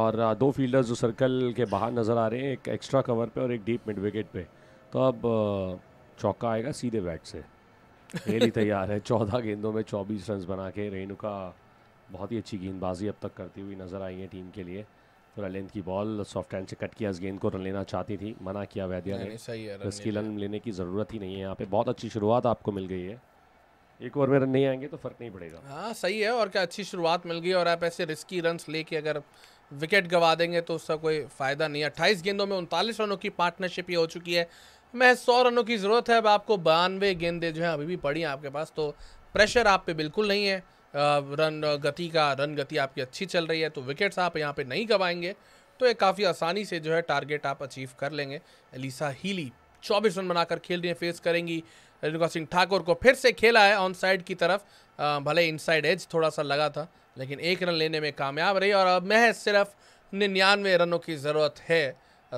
और दो फील्डर्स जो सर्कल के बाहर नज़र आ रहे हैं एक एक्स्ट्रा कवर पे और एक डीप मिड विकेट पे तो अब चौका आएगा सीधे बैट से रेली तैयार है चौदह गेंदों में चौबीस रन बना के रेणुका बहुत ही अच्छी गेंदबाजी अब तक करती हुई नज़र आई है टीम के लिए थोड़ा लेंथ की बॉल सॉफ्ट हैंड से कट किया इस गेंद को रन लेना चाहती थी मना किया वैद्या ने इसकी रन लेने की ज़रूरत ही नहीं है यहाँ पे बहुत अच्छी शुरुआत आपको मिल गई है एक ओवर में रन नहीं आएंगे तो फर्क नहीं पड़ेगा हाँ सही है और क्या अच्छी शुरुआत मिल गई और आप ऐसे रिस्की रन लेके अगर विकेट गवा देंगे तो उसका कोई फ़ायदा नहीं है अट्ठाईस गेंदों में उनतालीस रनों की पार्टनरशिप ही हो चुकी है मैं सौ रनों की ज़रूरत है अब आपको बानवे गेंदे जो हैं अभी भी पड़ी हैं आपके पास तो प्रेशर आप पे बिल्कुल नहीं है रन गति का रन गति आपकी अच्छी चल रही है तो विकेट्स आप यहाँ पे नहीं गवाएंगे तो ये काफ़ी आसानी से जो है टारगेट आप अचीव कर लेंगे एलिसा हीली चौबीस रन बनाकर खेल रही हैं फेस करेंगी रेणुका सिंह ठाकुर को फिर से खेला है ऑन साइड की तरफ भले इनसाइड एज थोड़ा सा लगा था लेकिन एक रन लेने में कामयाब रही और अब महज सिर्फ निन्यानवे रनों की ज़रूरत है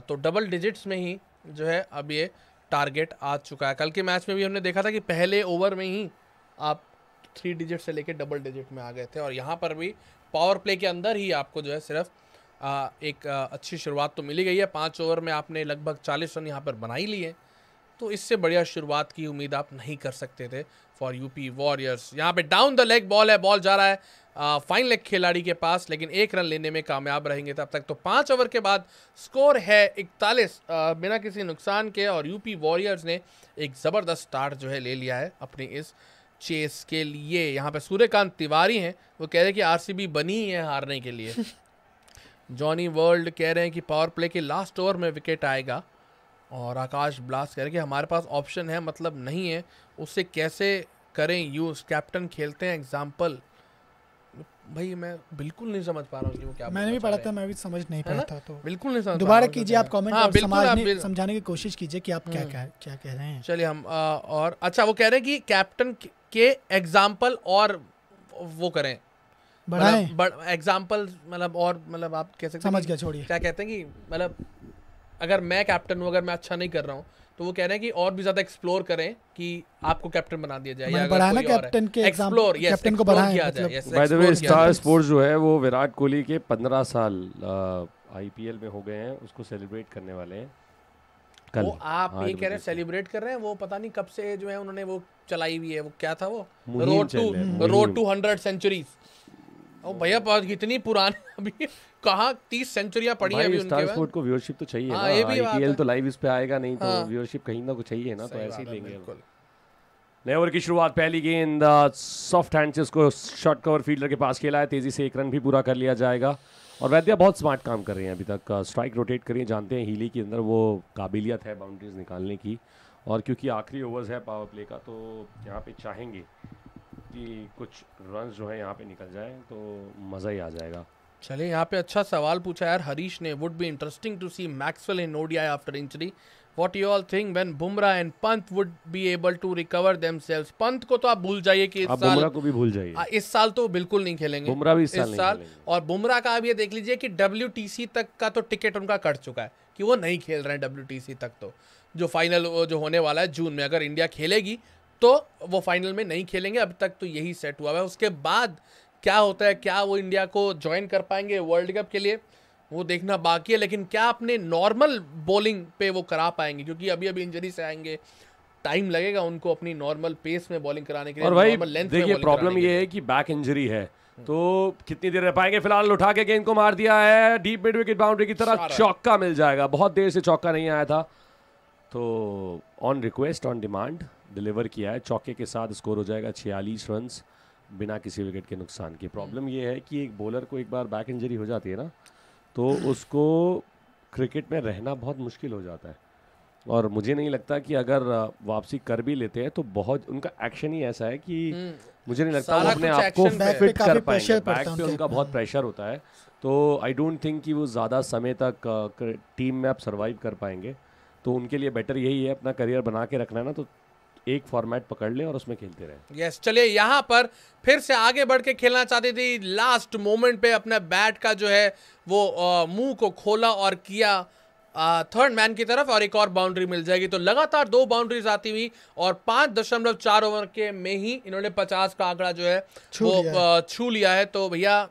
तो डबल डिजिट्स में ही जो है अब ये टारगेट आ चुका है कल के मैच में भी हमने देखा था कि पहले ओवर में ही आप थ्री डिजिट से लेकर डबल डिजिट में आ गए थे और यहाँ पर भी पावर प्ले के अंदर ही आपको जो है सिर्फ एक अच्छी शुरुआत तो मिली गई है पाँच ओवर में आपने लगभग चालीस रन यहाँ पर बनाई ली लिए तो इससे बढ़िया शुरुआत की उम्मीद आप नहीं कर सकते थे फॉर यूपी वॉरियर्स यहाँ पे डाउन द लेग बॉल है बॉल जा रहा है फाइन लेग खिलाड़ी के पास लेकिन एक रन लेने में कामयाब रहेंगे तब तक तो पाँच ओवर के बाद स्कोर है इकतालीस बिना किसी नुकसान के और यूपी वॉरियर्स ने एक ज़बरदस्त स्टार्ट जो है ले लिया है अपनी इस चेस के लिए यहाँ पे सूर्यकांत तिवारी हैं वो कह रहे हैं कि आरसीबी बनी ही है हारने के लिए जॉनी वर्ल्ड कह रहे हैं कि पावर प्ले के लास्ट ओवर में विकेट आएगा और आकाश ब्लास्ट कह रहे कि हमारे पास ऑप्शन है मतलब नहीं है उससे कैसे करें यूज़ कैप्टन खेलते हैं एग्जाम्पल भाई मैं बिल्कुल नहीं समझ पा रहा हूँ क्या मैंने भी पढ़ा था मैं भी समझ नहीं पा था तो बिल्कुल नहीं समझ दोबारा कीजिए आप कमेंट हाँ, समझने समझाने की कोशिश कीजिए कि आप क्या हम्म। क्या क्या कह रहे हैं चलिए हम आ, और अच्छा वो कह रहे हैं कि कैप्टन के एग्जाम्पल और वो करें मतलब बढ़ाएं एग्जाम्पल मतलब और मतलब आप कह सकते समझ गया छोड़िए क्या कहते हैं कि मतलब अगर मैं कैप्टन हूँ अगर मैं अच्छा नहीं कर रहा हूँ तो वो कह रहे हैं कि और भी ज्यादा एक्सप्लोर करें कि आपको कैप्टन बना दिया जाए या बढ़ाना कैप्टन के एक्सप्लोर यस कैप्टन को बढ़ाया किया जाए by the way Star Sports जो है वो विराट कोहली के 15 साल आईपीएल में हो गए हैं उसको सेलिब्रेट करने वाले हैं कल वो आप हाँ, ये कह रहे हैं सेलिब्रेट कर रहे हैं वो पता नहीं कब से जो है उन्होंने वो चलाई हुई है वो क्या था वो road to road to 100 centuries ओ भैया पास कितनी पुरानी अभी कहाँ तीस सेंचुरियां पड़ी है अभी स्टार स्पोर्ट को व्यूअरशिप तो चाहिए हाँ, ना ये भी आईपीएल तो लाइव इस पे आएगा नहीं तो व्यूअरशिप हाँ। कहीं ना कुछ चाहिए ना तो ऐसे ही लेंगे नए ओवर की शुरुआत पहली गेंद सॉफ्ट हैंड से उसको शॉर्ट कवर फील्डर के पास खेला है तेजी से एक रन भी पूरा कर लिया जाएगा और वैद्य बहुत स्मार्ट काम कर रहे हैं अभी तक स्ट्राइक uh, रोटेट करिए जानते हैं हीली के अंदर वो काबिलियत है बाउंड्रीज निकालने की और क्योंकि आखिरी ओवर्स है पावर प्ले का तो यहाँ पे चाहेंगे कि कुछ रन जो है यहाँ पे निकल जाए तो मज़ा ही आ जाएगा चलिए यहाँ पे अच्छा सवाल पूछा यार हरीश ने would be interesting to see Maxwell in ODI after injury what you all think when Bumrah and Pant would be able to recover sales Pant को तो आप भूल जाइए कि इस साल को भी भूल जाइए इस साल तो बिल्कुल नहीं खेलेंगे बुमराह भी इस साल, इस साल और बुमरा का आप ये देख लीजिए कि डब्ल्यू तक का तो टिकट उनका कट चुका है कि वो नहीं खेल रहे हैं डब्ल्यू तक तो जो फाइनल जो होने वाला है जून में अगर इंडिया खेलेगी तो वो फाइनल में नहीं खेलेंगे अब तक तो यही सेट हुआ है उसके बाद क्या होता है क्या वो इंडिया को ज्वाइन कर पाएंगे वर्ल्ड कप के लिए वो देखना बाकी है लेकिन क्या अपने नॉर्मल बॉलिंग पे वो करा पाएंगे क्योंकि अभी अभी इंजरी से आएंगे टाइम लगेगा उनको अपनी नॉर्मल पेस में बॉलिंग कराने के लिए और भाई देखिए प्रॉब्लम ये है कि बैक इंजरी है हम्म। तो कितनी देर रह पाएंगे फिलहाल उठा के गेंद को मार दिया है डीप मिड विकेट बाउंड्री की तरह चौका मिल जाएगा बहुत देर से चौका नहीं आया था तो on request on demand deliver किया है चौके के साथ स्कोर हो जाएगा छियालीस रन बिना किसी विकेट के नुकसान के प्रॉब्लम ये है कि एक बॉलर को एक बार बैक इंजरी हो जाती है ना तो उसको क्रिकेट में रहना बहुत मुश्किल हो जाता है और मुझे नहीं लगता कि अगर वापसी कर भी लेते हैं तो बहुत उनका एक्शन ही ऐसा है कि हम्म। मुझे नहीं लगता वो अपने आप को फिट कर पाएंगे बैक पे उनका बहुत प्रेशर होता है तो आई डोंट थिंक कि वो ज़्यादा समय तक टीम में आप सर्वाइव कर पाएंगे तो उनके लिए बेटर यही है अपना करियर बना के रखना है ना तो एक फॉर्मेट पकड़ ले और उसमें खेलते रहे यस yes, चलिए यहाँ पर फिर से आगे बढ़ के खेलना चाहती थी लास्ट मोमेंट पे अपना बैट का जो है वो मुंह को खोला और किया थर्ड मैन की तरफ और एक और बाउंड्री मिल जाएगी तो लगातार दो बाउंड्रीज आती हुई और पांच दशमलव चार ओवर के में ही इन्होंने पचास का आंकड़ा जो है वो छू लिया है तो भैया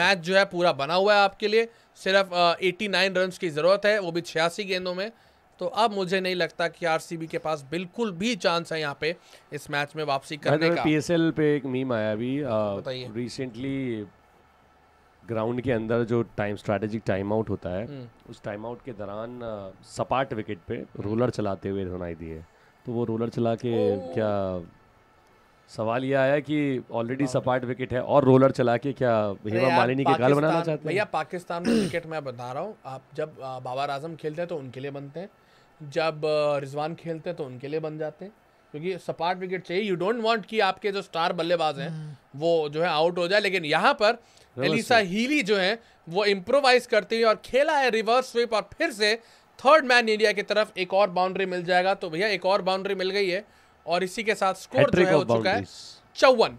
मैच जो है पूरा बना हुआ है आपके लिए सिर्फ एटी नाइन रन की ज़रूरत है वो भी छियासी गेंदों में तो अब मुझे नहीं लगता कि आरसीबी के पास बिल्कुल भी चांस है यहाँ पे इस मैच में वापसी करने तो का पीएसएल पे एक मीम आया अभी रिसेंटली ग्राउंड के अंदर जो टाइम स्ट्रेटेजिक टाइम आउट होता है हम्म। उस टाइम आउट के दौरान सपाट विकेट पे रोलर चलाते हुए सुनाई दिए तो वो रोलर चला के क्या सवाल ये आया कि ऑलरेडी हाँ। सपाट विकेट है और रोलर चला के क्या हेमा मालिनी के गाल बनाना चाहते हैं भैया पाकिस्तान में विकेट मैं बता रहा हूँ आप जब बाबर आजम खेलते हैं तो उनके लिए बनते हैं जब रिजवान खेलते हैं तो उनके लिए बन जाते हैं क्योंकि सपाट विकेट चाहिए यू डोंट वांट कि आपके जो स्टार बल्लेबाज हैं हम्म। वो जो है आउट हो जाए लेकिन यहाँ पर एलिसा हीली जो है वो इम्प्रोवाइज करती है और खेला है रिवर्स स्वीप और फिर से थर्ड मैन इंडिया की तरफ एक और बाउंड्री मिल जाएगा तो भैया एक और बाउंड्री मिल गई है और इसी के साथ स्कोर जो है हो चुका है चौवन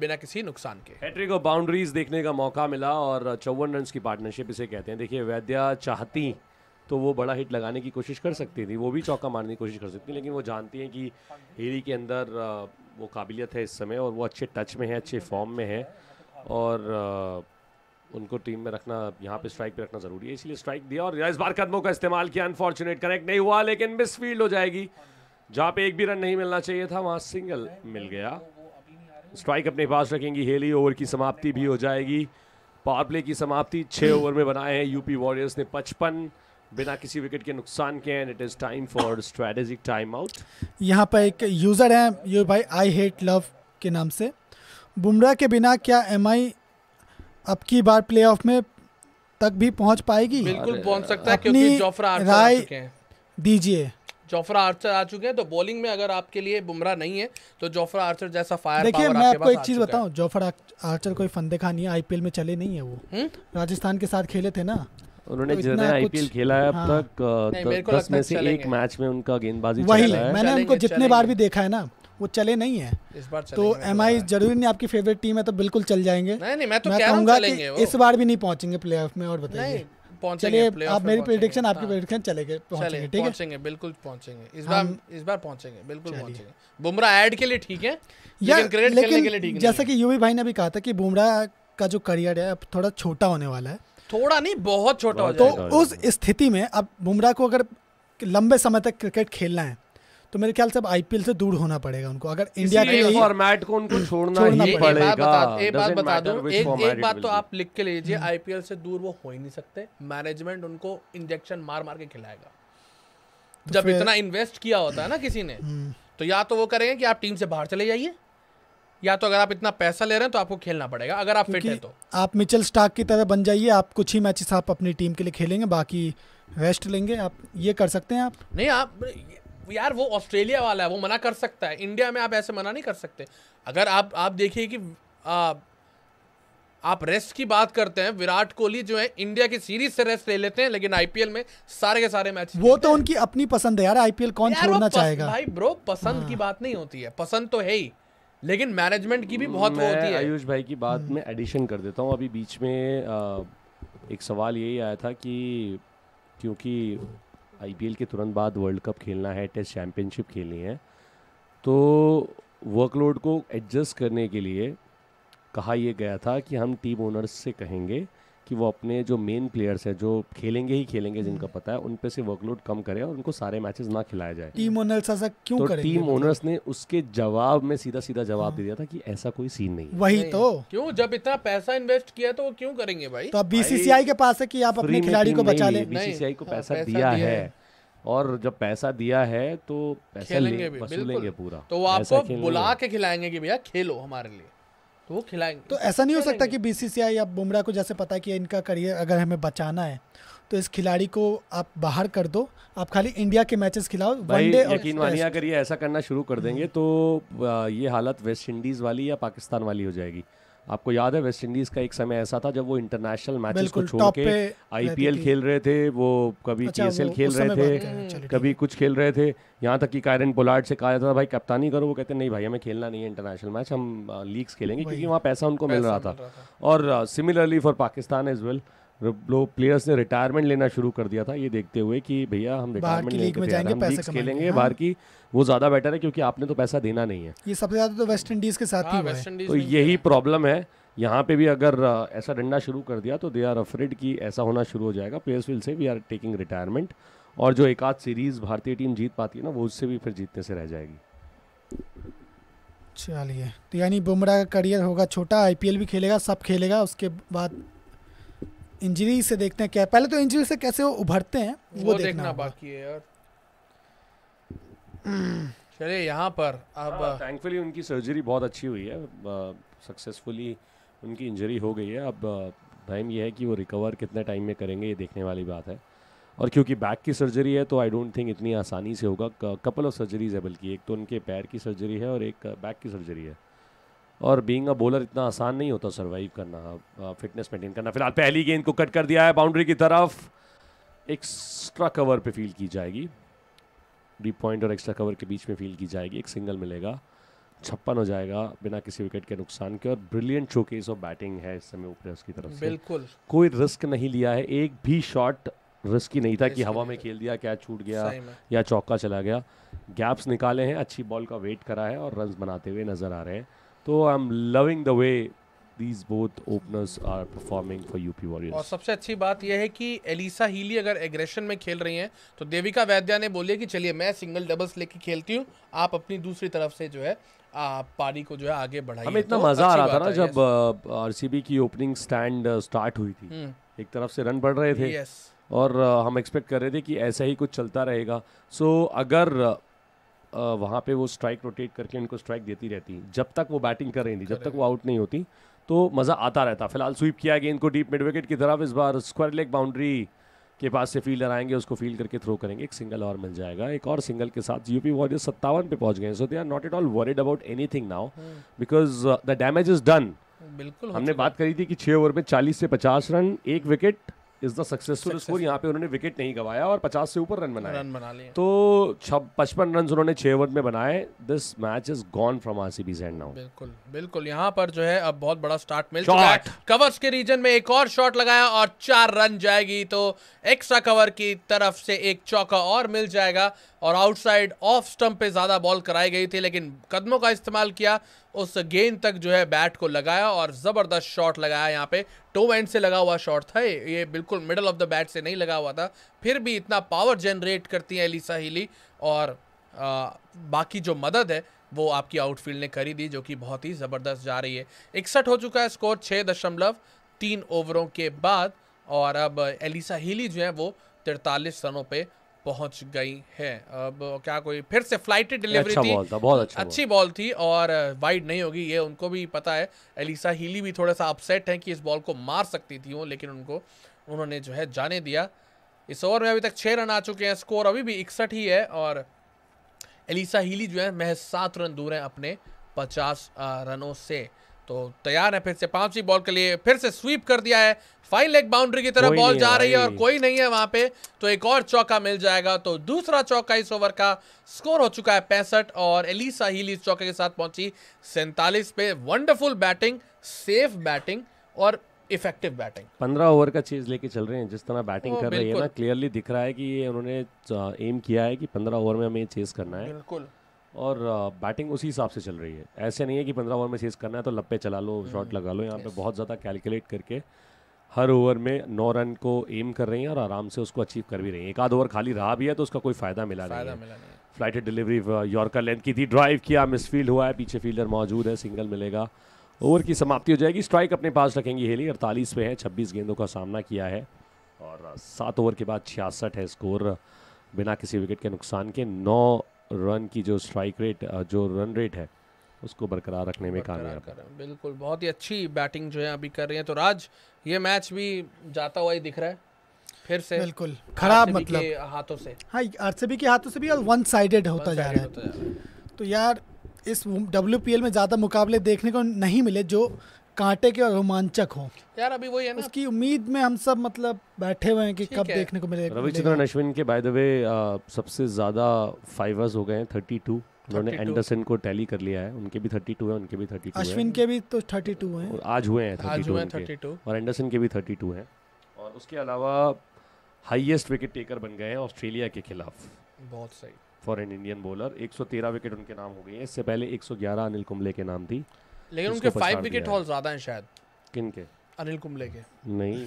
बिना किसी नुकसान के हैट्रिक और बाउंड्रीज देखने का मौका मिला और चौवन रन की पार्टनरशिप इसे कहते हैं देखिए वैद्या चाहती तो वो बड़ा हिट लगाने की कोशिश कर सकती थी वो भी चौका मारने की कोशिश कर सकती थी लेकिन वो जानती हैं कि हेरी के अंदर वो काबिलियत है इस समय और वो अच्छे टच में है अच्छे फॉर्म में है और उनको टीम में रखना यहाँ पे स्ट्राइक पे रखना जरूरी है इसलिए स्ट्राइक दिया और इस बार कदमों का इस्तेमाल किया अनफॉर्चुनेट कनेक्ट नहीं हुआ लेकिन मिस फील्ड हो जाएगी जहाँ पे एक भी रन नहीं मिलना चाहिए था वहाँ सिंगल मिल गया स्ट्राइक अपने पास रखेंगी हेली ओवर की समाप्ति भी हो जाएगी पावर प्ले की समाप्ति छः ओवर में बनाए हैं यूपी वॉरियर्स ने पचपन बिना किसी विकेट के नुकसान के and it is time for strategic time out यहाँ पर एक यूज़र है ये भाई आई हेट लव के नाम से बुमराह के बिना क्या एम आई अब की बार प्ले ऑफ में तक भी पहुंच पाएगी बिल्कुल पहुंच सकता है क्योंकि जोफ्रा आर्चर आ चुके हैं दीजिए जोफ्रा आर्चर आ चुके हैं तो बॉलिंग में अगर आपके लिए बुमराह नहीं है तो जोफ्रा आर्चर जैसा फायर देखिए मैं आपको एक चीज बताऊं जोफ्रा आर्चर कोई फंदे खा नहीं है आईपीएल में चले नहीं है वो हम्म? राजस्थान के साथ खेले थे ना उन्होंने तो जितने आईपीएल खेला है अब हाँ। तक दस में से एक मैच में उनका गेंदबाजी वही है मैंने उनको जितने बार भी देखा है ना वो चले नहीं है इस बार तो एम आई जरूरी नहीं आपकी फेवरेट टीम है तो बिल्कुल चल जाएंगे नहीं नहीं मैं तो कहूंगा कि इस बार भी नहीं पहुंचेंगे प्लेऑफ में और बताइए चलिए आप मेरी प्रेडिक्शन आपकी प्रेडिक्शन हाँ। गए पहुंचेंगे ठीक है पहुंचेंगे बिल्कुल पहुंचेंगे इस बार इस बार पहुंचेंगे बिल्कुल पहुंचेंगे बुमराह ऐड के लिए ठीक है लेकिन क्रिकेट खेलने के लिए ठीक है जैसा कि यूवी भाई ने भी कहा था कि बुमराह का जो करियर है अब थोड़ा छोटा होने वाला है थोड़ा नहीं बहुत छोटा हो तो जाएगा तो उस स्थिति में अब बुमराह को अगर लंबे समय तक क्रिकेट खेलना है तो मेरे ख्याल से अब आईपीएल से दूर होना पड़ेगा उनको अगर इंडिया के लिए फॉर्मेट को उनको छोड़ना, ही पड़ेगा एक बात, एक बात बता दूं एक, एक बात तो आप लिख के लीजिए आईपीएल हम्म। से दूर वो हो ही नहीं सकते मैनेजमेंट उनको इंजेक्शन मार मार के खिलाएगा तो जब इतना इन्वेस्ट किया होता है ना किसी ने हम्म। तो या तो वो करेंगे कि आप टीम से बाहर चले जाइए या तो अगर आप इतना पैसा ले रहे हैं तो आपको खेलना पड़ेगा अगर आप फिट हैं तो आप मिचल स्टाक की तरह बन जाइए आप कुछ ही मैचेस आप अपनी टीम के लिए खेलेंगे बाकी रेस्ट लेंगे आप ये कर सकते हैं आप नहीं आप यार वो ऑस्ट्रेलिया वाला है वो मना कर सकता है इंडिया में आप ऐसे मना नहीं कर सकते अगर आप आप देखिए कि आ, आप रेस्ट की बात करते हैं विराट कोहली जो है इंडिया की सीरीज से रेस्ट ले लेते हैं लेकिन आईपीएल में सारे के सारे मैच वो तो उनकी अपनी पसंद है यार आईपीएल कौन छोड़ना चाहेगा भाई ब्रो पसंद की हाँ। बात नहीं होती है पसंद तो है ही लेकिन मैनेजमेंट की भी बहुत मैं होती है आयुष भाई की बात में एडिशन कर देता हूँ अभी बीच में आ, एक सवाल यही आया था कि क्योंकि आईपीएल के तुरंत बाद वर्ल्ड कप खेलना है टेस्ट चैम्पियनशिप खेलनी है तो वर्कलोड को एडजस्ट करने के लिए कहा यह गया था कि हम टीम ओनर्स से कहेंगे कि वो अपने जो मेन प्लेयर्स हैं जो खेलेंगे ही खेलेंगे जिनका हम्म। पता है उन पे से वर्कलोड कम करें और उनको सारे मैचेस ना खिलाया जाए टीम ओनर्स ऐसा क्यों तो टीम ओनर्स ने उसके जवाब में सीधा सीधा जवाब दे दिया था कि ऐसा कोई सीन नहीं है वही तो क्यों जब इतना पैसा इन्वेस्ट किया तो वो क्यों करेंगे भाई तो बीसीसीआई के पास है कि आप अपने खिलाड़ी को बचा ले बीसीसीआई को हाँ, पैसा दिया है और जब पैसा दिया है तो पैसा लेंगे पूरा तो आपको बुला के खिलाएंगे कि भैया खेलो हमारे लिए तो वो खिलाएंगे तो ऐसा नहीं हो सकता कि बीसीसीआई या बुमराह को जैसे पता है कि इनका करियर अगर हमें बचाना है तो इस खिलाड़ी को आप बाहर कर दो आप खाली इंडिया के मैचेस खिलाओ वनडे और यकीन मानिए अगर ये ऐसा करना शुरू कर देंगे हम्म। तो ये हालत वेस्ट इंडीज़ वाली या पाकिस्तान वाली हो जाएगी आपको याद है वेस्ट इंडीज का एक समय ऐसा था जब वो इंटरनेशनल मैचेस को छोड़ के आईपीएल खेल रहे थे वो कभी अच्छा, खेल रहे थे कभी कुछ खेल रहे थे यहाँ तक कि कायरन पोलार्ड से कहा जाता था भाई कप्तानी करो वो कहते नहीं भाई हमें खेलना नहीं है इंटरनेशनल मैच हम लीग्स खेलेंगे क्योंकि वहाँ पैसा उनको मिल रहा था और similarly for Pakistan as well लोग प्लेयर्स ने रिटायरमेंट लेना शुरू कर दिया था ये देखते हुए कि भैया हम रिटायरमेंट लेके में जाएंगे हम पैसे खेलेंगे हाँ। बाहर की वो ज़्यादा बेटर है क्योंकि आपने तो पैसा देना नहीं है ये सबसे ज़्यादा तो वेस्ट इंडीज़ के साथ ही हाँ, है तो यही प्रॉब्लम है यहाँ पे भी अगर ऐसा डंडा शुरू कर दिया तो दे आर अफ्रेड की ऐसा होना शुरू हो जाएगा players will say we are taking retirement और जो एक आध सीरीज़ भारतीय टीम जीत पाती है ना वो उससे भी फिर जीतने से रह जाएगी चलिए तो यानी बुमराह का करियर होगा छोटा आईपीएल भी खेलेगा सब खेलेगा उसके बाद इंजरी से देखते हैं क्या पहले तो इंजरी से कैसे वो उभरते हैं वो, वो देखना, देखना बाकी है यार चलिए यहाँ पर अब थैंकफुली हाँ, उनकी सर्जरी बहुत अच्छी हुई है सक्सेसफुली उनकी इंजरी हो गई है अब टाइम ये है कि वो रिकवर कितने टाइम में करेंगे ये देखने वाली बात है और क्योंकि बैक की सर्जरी है तो आई डोंट थिंक इतनी आसानी से होगा कपल ऑफ सर्जरीज है बल्कि एक तो उनके पैर की सर्जरी है और एक बैक की सर्जरी है और बीइंग अ बॉलर इतना आसान नहीं होता सर्वाइव करना फिटनेस uh, मेंटेन करना फिलहाल पहली गेंद को कट कर दिया है बाउंड्री की तरफ एक्स्ट्रा कवर पे फील की जाएगी डी पॉइंट और एक्स्ट्रा कवर के बीच में फील की जाएगी एक सिंगल मिलेगा छप्पन हो जाएगा बिना किसी विकेट के नुकसान के और ब्रिलियंट शोकेस और बैटिंग है इस समय ऊपर उसकी तरफ से बिल्कुल कोई रिस्क नहीं लिया है एक भी शॉट रिस्क ही नहीं था कि हवा में खेल दिया कैच छूट गया या चौका चला गया गैप्स निकाले हैं अच्छी बॉल का वेट करा है और रन बनाते हुए नजर आ रहे हैं तो I am loving the way these both openers are performing for UP Warriors और सबसे अच्छी बात यह है कि एलिसा हीली अगर एग्रेशन में खेल रही हैं तो देविका वैद्या ने बोली कि चलिए मैं सिंगल डबल्स लेके खेलती हूँ आप अपनी दूसरी तरफ से जो है पारी को जो है आगे बढ़ाई हमें इतना तो मजा आ रहा था ना जब आरसीबी की ओपनिंग स्टैंड स्टार्ट हुई थी हम्म। एक तरफ से रन बढ़ रहे थे और हम एक्सपेक्ट कर रहे थे कि ऐसा ही कुछ चलता रहेगा सो अगर वहाँ पे वो स्ट्राइक रोटेट करके उनको स्ट्राइक देती रहती जब तक वो बैटिंग कर रही थी जब तक वो आउट नहीं होती तो मज़ा आता रहता फिलहाल स्वीप किया गेंद को डीप मिड विकेट की तरफ इस बार स्क्वायर लेग बाउंड्री के पास से फील्डर आएंगे उसको फील्ड करके थ्रो करेंगे एक सिंगल और मिल जाएगा एक और सिंगल के साथ यूपी वॉरियर्स सत्तावन पे पहुंच गए so they are not at all worried about anything now because the damage is done बिल्कुल हमने बात करी थी कि छः ओवर में चालीस से पचास रन एक wicket is the successful score यहाँ पे उन्होंने विकेट नहीं गवाया और पचास से ऊपर रन बनाए रन बना लिए तो पचपन रन उन्होंने छः ओवर में बनाए this match is gone from R RCB's and now बिल्कुल बिल्कुल यहाँ पर जो है अब बहुत बड़ा स्टार्ट मिल चुका है कवर्स के रीजन में एक और शॉट लगाया और चार रन जाएगी तो एक्स्ट्रा कवर की तरफ से एक चौका और मिल जाएगा और आउटसाइड ऑफ स्टम्प पे ज़्यादा बॉल कराई गई थी लेकिन कदमों का इस्तेमाल किया उस गेंद तक जो है बैट को लगाया और ज़बरदस्त शॉट लगाया यहाँ पे टो एंड से लगा हुआ शॉट था ये बिल्कुल मिडल ऑफ द बैट से नहीं लगा हुआ था फिर भी इतना पावर जनरेट करती है एलिसा हिली और आ, बाकी जो मदद है वो आपकी आउटफील्ड ने करी दी जो कि बहुत ही ज़बरदस्त जा रही है इकसठ हो चुका है स्कोर छः दशमलव तीन ओवरों के बाद और अब एलिसा हीली जो है वो तिरतालीस रनों पे पहुंच गई है अब क्या कोई फिर से फ्लाइट डिलीवरी अच्छा थी बॉल था, बहुत अच्छा अच्छी बॉल थी और वाइड uh, नहीं होगी ये उनको भी पता है एलिसा हीली भी थोड़ा सा अपसेट है कि इस बॉल को मार सकती थी वो लेकिन उनको उन्होंने जो है जाने दिया इस ओवर में अभी तक छः रन आ चुके हैं स्कोर अभी भी इकसठ ही है और एलिसा हीली जो है महज सात रन दूर हैं अपने पचास uh, रनों से तो तैयार है फिर से पांचवी बॉल के लिए फिर से स्वीप कर दिया है फाइन लेग बाउंड्री की तरफ बॉल जा रही है और कोई नहीं है वहां पे तो एक और चौका मिल जाएगा तो दूसरा चौका इस ओवर का स्कोर हो चुका है पैंसठ और एलिसा हील इस चौके के साथ पहुंची सैंतालीस पे वंडरफुल बैटिंग सेफ बैटिंग और इफेक्टिव बैटिंग पंद्रह ओवर का चीज लेके चल रहे हैं जिस तरह बैटिंग कर रही है ना क्लियरली दिख रहा है कि ये उन्होंने एम किया है कि पंद्रह ओवर में हमें चेस करना है बिल्कुल और बैटिंग उसी हिसाब से चल रही है ऐसे नहीं है कि पंद्रह ओवर में सेज़ करना है तो लप्पे चला लो शॉट हम्म। लगा लो यहाँ पे बहुत ज़्यादा कैलकुलेट करके हर ओवर में नौ रन को एम कर रही हैं और आराम से उसको अचीव कर भी रही हैं एक आध ओवर खाली रहा भी है तो उसका कोई फ़ायदा मिला फायदा नहीं मिला नहीं फ्लाइटेड डिलीवरी यॉर्कर लेंथ की थी ड्राइव किया मिसफील्ड हुआ है पीछे फील्डर मौजूद है सिंगल मिलेगा ओवर की समाप्ति हो जाएगी स्ट्राइक अपने पास रखेंगी हेली अड़तालीस पे है छब्बीस गेंदों का सामना किया है और सात ओवर के बाद छियासठ है स्कोर बिना किसी विकेट के नुकसान के नौ रन की जो स्ट्राइक रेट जो रन रेट है उसको बरकरार रखने में कामयाब कर रहे हैं बिल्कुल बहुत ही अच्छी बैटिंग जो है अभी कर रही है तो राज ये मैच भी जाता हुआ ही दिख रहा है फिर से बिल्कुल खराब मतलब हाथों से हाँ आरसीबी के हाथों से भी और वन साइडेड होता जा रहा है तो यार इस डब्ल्यू में ज़्यादा मुकाबले देखने को नहीं मिले जो कांटे के और रोमांचक हो यार अभी वही है ना उसकी उम्मीद में हम सब मतलब बैठे हुए हैं कि कब है। देखने को मिलेगा रविचंद्रन अश्विन के बाय द वे सबसे ज़्यादा फाइवर्स हो गए हैं थर्टी टू उन्होंने एंडरसन को टैली कर लिया है उनके भी 32 है उनके भी 32 अश्विन के भी तो 32 है आज हुए हैं 32 हुए 32 और एंडरसन के भी 32 है और उसके अलावा हाईएस्ट विकेट टेकर बन गए हैं ऑस्ट्रेलिया के खिलाफ बहुत सही for an Indian bowler 113 wicket उनके नाम हो गए हैं इससे पहले 111 अनिल कुंबले के नाम थी लेकिन उनके फाइव विकेट हॉल ज्यादा हैं शायद किन के अनिल कुंबले के नहीं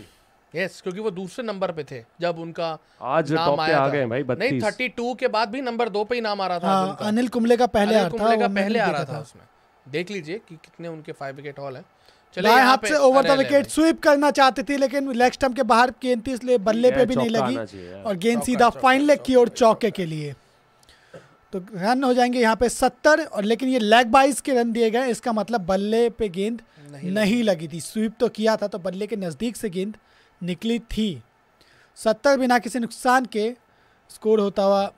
यस yes, क्योंकि वो दूसरे नंबर पे थे जब उनका आज नाम आया आ गए भाई नहीं थर्टी टू के बाद भी नंबर दो पे ही नाम आ रहा था हाँ, अनिल कुंबले का पहले अनिल कुंबले का पहले आ रहा था उसमें देख लीजिए कि कितने उनके फाइव विकेट हॉल है चले हाथ से ओवर द विकेट स्वीप करना चाहती थी लेकिन लेग स्टंप के बाहर गेंद थी इसलिए बल्ले पे भी नहीं लगी और गेंद सीधा फाइन लेग की ओर चौके के लिए तो रन हो जाएंगे यहाँ पे सत्तर और लेकिन ये लेग बाइज के रन दिए गए इसका मतलब बल्ले पे गेंद नहीं, नहीं लगी थी स्वीप तो किया था तो बल्ले के नज़दीक से गेंद निकली थी सत्तर बिना किसी नुकसान के स्कोर होता हुआ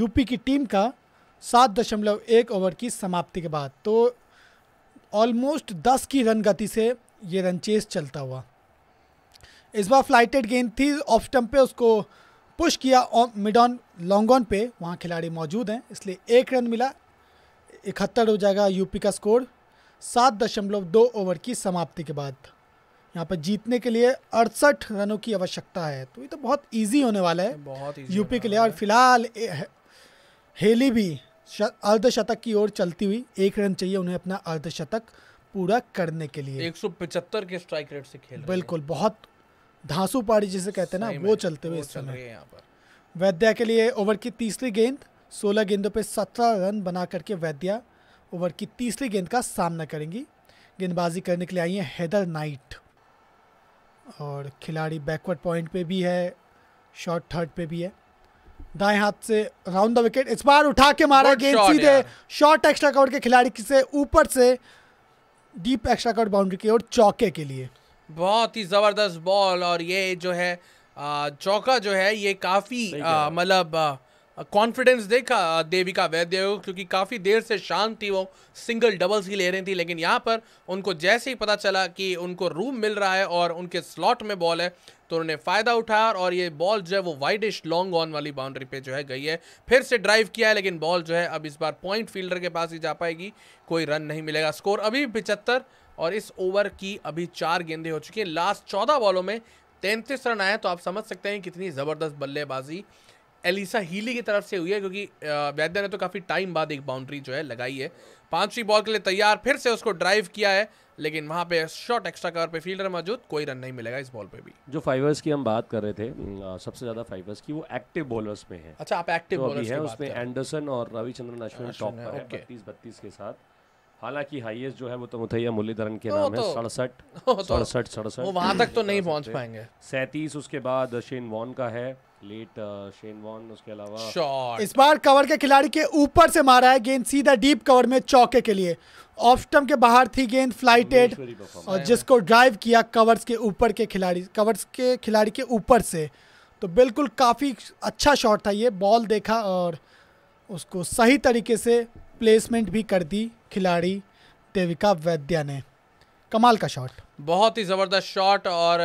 यूपी की टीम का सात दशमलव एक ओवर की समाप्ति के बाद तो ऑलमोस्ट दस की रन गति से ये रन चेस चलता हुआ इस बार फ्लाइटेड गेंद थी ऑफ स्टम्प पे उसको पुश किया मिड ऑन लॉन्ग ऑन पे वहाँ खिलाड़ी मौजूद हैं इसलिए एक रन मिला इकहत्तर हो जाएगा यूपी का स्कोर सात दशमलव दो ओवर की समाप्ति के बाद यहाँ पर जीतने के लिए अड़सठ रनों की आवश्यकता है तो ये तो बहुत ईजी होने वाला है बहुत यूपी के लिए और फिलहाल हेली भी अर्धशतक की ओर चलती हुई एक रन चाहिए उन्हें अपना अर्धशतक पूरा करने के लिए एक के स्ट्राइक रेट से खेल बिल्कुल बहुत धांसू पाड़ी जिसे कहते हैं ना वो चलते हुए इस समय वैद्या के लिए ओवर की तीसरी गेंद सोलह गेंदों पर सत्रह रन बना करके वैद्या ओवर की तीसरी गेंद का सामना करेंगी गेंदबाजी करने के लिए आई हैं हैदर नाइट और खिलाड़ी बैकवर्ड पॉइंट पे भी है शॉर्ट थर्ड पे भी है दाएं हाथ से राउंड द विकेट इस बार उठा के मारा गेंद सीधे शॉर्ट एक्स्ट्रा कवर के खिलाड़ी से ऊपर से डीप एक्स्ट्रा कवर बाउंड्री की ओर चौके के लिए बहुत ही ज़बरदस्त बॉल और ये जो है चौका जो है ये काफ़ी मतलब कॉन्फिडेंस देखा देविका वैद्य को क्योंकि काफ़ी देर से शांत थी वो सिंगल डबल्स ही ले रही थी लेकिन यहाँ पर उनको जैसे ही पता चला कि उनको रूम मिल रहा है और उनके स्लॉट में बॉल है तो उन्होंने फ़ायदा उठाया और ये बॉल जो है वो वाइडिश लॉन्ग ऑन वाली बाउंड्री पे जो है गई है फिर से ड्राइव किया है लेकिन बॉल जो है अब इस बार पॉइंट फील्डर के पास ही जा पाएगी कोई रन नहीं मिलेगा स्कोर अभी पिचहत्तर और इस ओवर की अभी चार गेंदें हो चुकी हैं लास्ट चौदह बॉलों में तैंतीस रन आए तो आप समझ सकते हैं कितनी ज़बरदस्त बल्लेबाजी एलिसा हीली की तरफ से हुई है क्योंकि वैद्य ने तो काफ़ी टाइम बाद एक बाउंड्री जो है लगाई है पांचवी बॉल के लिए तैयार फिर से उसको ड्राइव किया है लेकिन वहाँ पे शॉट एक्स्ट्रा कवर पे फील्डर मौजूद कोई रन नहीं मिलेगा इस बॉल पे भी जो फाइवर्स की हम बात कर रहे थे सबसे ज़्यादा फाइवर्स की वो एक्टिव बॉलर्स में है अच्छा आप एक्टिव तो बॉलर्स है उसमें एंडरसन और रविचंद्रन अश्विन टॉप पर है बत्तीस के साथ हालांकि हाईएस्ट जो है वो तो मुथैया मुरलीधरन के नाम है तो- सड़सठ तो- सड़सठ सड़सठ वो वहां तक तो नहीं पहुंच पाएंगे सैंतीस उसके बाद शेन वॉन का है लेट शेन वॉन उसके अलावा इस बार कवर के खिलाड़ी के ऊपर से मारा है गेंद सीधा डीप कवर में चौके के लिए ऑफ स्टम्प के बाहर थी गेंद फ्लाइटेड और जिसको ड्राइव किया कवर्स के ऊपर के खिलाड़ी कवर्स के खिलाड़ी के ऊपर से तो बिल्कुल काफ़ी अच्छा शॉट था ये बॉल देखा और उसको सही तरीके से प्लेसमेंट भी कर दी खिलाड़ी देविका वैद्या ने कमाल का शॉट बहुत ही ज़बरदस्त शॉट और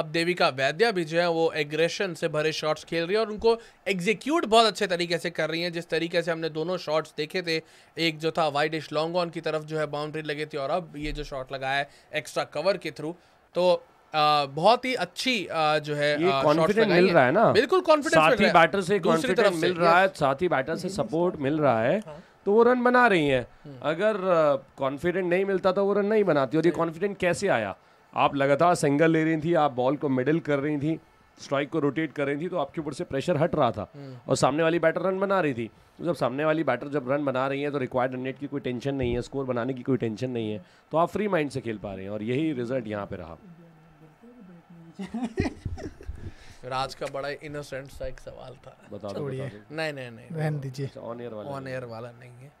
अब देविका वैद्या भी जो है वो एग्रेशन से भरे शॉट्स खेल रही है और उनको एग्जीक्यूट बहुत अच्छे तरीके से कर रही हैं जिस तरीके से हमने दोनों शॉट्स देखे थे एक जो था वाइड इश लॉन्ग ऑन की तरफ जो है बाउंड्री लगे थी और अब ये जो शॉट लगा है एक्स्ट्रा कवर के थ्रू तो आ, बहुत ही अच्छी आ, जो है कॉन्फिडेंस मिल रहा है ना बिल्कुल कॉन्फिडेंस साथी बैटर से कॉन्फिडेंस मिल रहा है साथी बैटर से सपोर्ट मिल रहा है हाँ। तो वो रन बना रही हैं हम्म। अगर कॉन्फिडेंट नहीं मिलता तो वो रन नहीं बनाती और ये कॉन्फिडेंट कैसे आया आप लगातार सिंगल ले रही थी आप बॉल को मिडिल कर रही थी स्ट्राइक को रोटेट कर रही थी तो आपके ऊपर से प्रेशर हट रहा था हम्म। और सामने वाली बैटर रन बना रही थी तो जब सामने वाली बैटर जब रन बना रही है तो रिक्वायर्ड रन रेट की कोई टेंशन नहीं है स्कोर बनाने की कोई टेंशन नहीं है तो आप फ्री माइंड से खेल पा रहे हैं और यही रिजल्ट यहाँ पे रहा राज का बड़ा इनोसेंट सा एक सवाल था बता दो नहीं नहीं नहीं रहन दीजिए ऑन अच्छा, एयर वाला ऑन एयर वाला नहीं है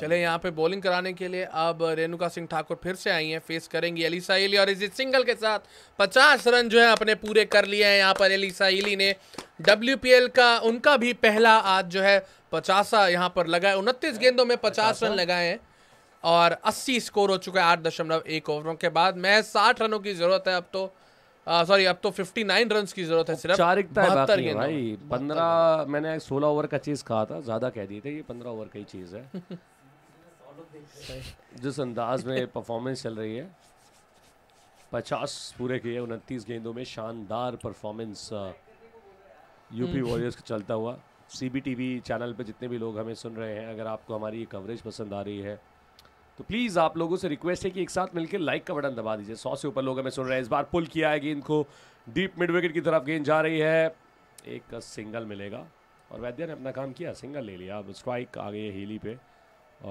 चले यहाँ पे बॉलिंग कराने के लिए अब रेणुका सिंह ठाकुर फिर से आई हैं फेस करेंगी एलिसा इली और इजित सिंगल के साथ 50 रन जो है अपने पूरे कर लिए हैं यहाँ पर एलिसा इली ने डब्ल्यू का उनका भी पहला आज जो है पचासा यहाँ पर लगाए उनतीस गेंदों में पचास रन लगाए हैं और 80 स्कोर हो चुका है आठ दशमलव एक ओवरों के बाद मैं साठ रनों की जरूरत है अब तो सॉरी हाँ, अब तो 59 रन की जरूरत है सिर्फ चार इकता तो बहत्तर गेंद भाई पंद्रह मैंने सोलह ओवर का चीज़ कहा था ज़्यादा कह दिए थे ये पंद्रह ओवर का ही चीज़ है जिस अंदाज में परफॉर्मेंस चल रही है पचास पूरे किए उनतीस गेंदों में शानदार परफॉर्मेंस यूपी वॉरियर्स का चलता हुआ सी चैनल पर जितने भी लोग हमें सुन रहे हैं अगर आपको हमारी ये कवरेज पसंद आ रही है तो प्लीज़ आप लोगों से रिक्वेस्ट है कि एक साथ मिलकर लाइक का बटन दबा दीजिए सौ से ऊपर लोग हमें सुन रहे हैं इस बार पुल किया है गेंद को डीप मिड विकेट की तरफ गेंद जा रही है एक सिंगल मिलेगा और वैद्य ने अपना काम किया सिंगल ले लिया अब स्ट्राइक आ गई है हीली पे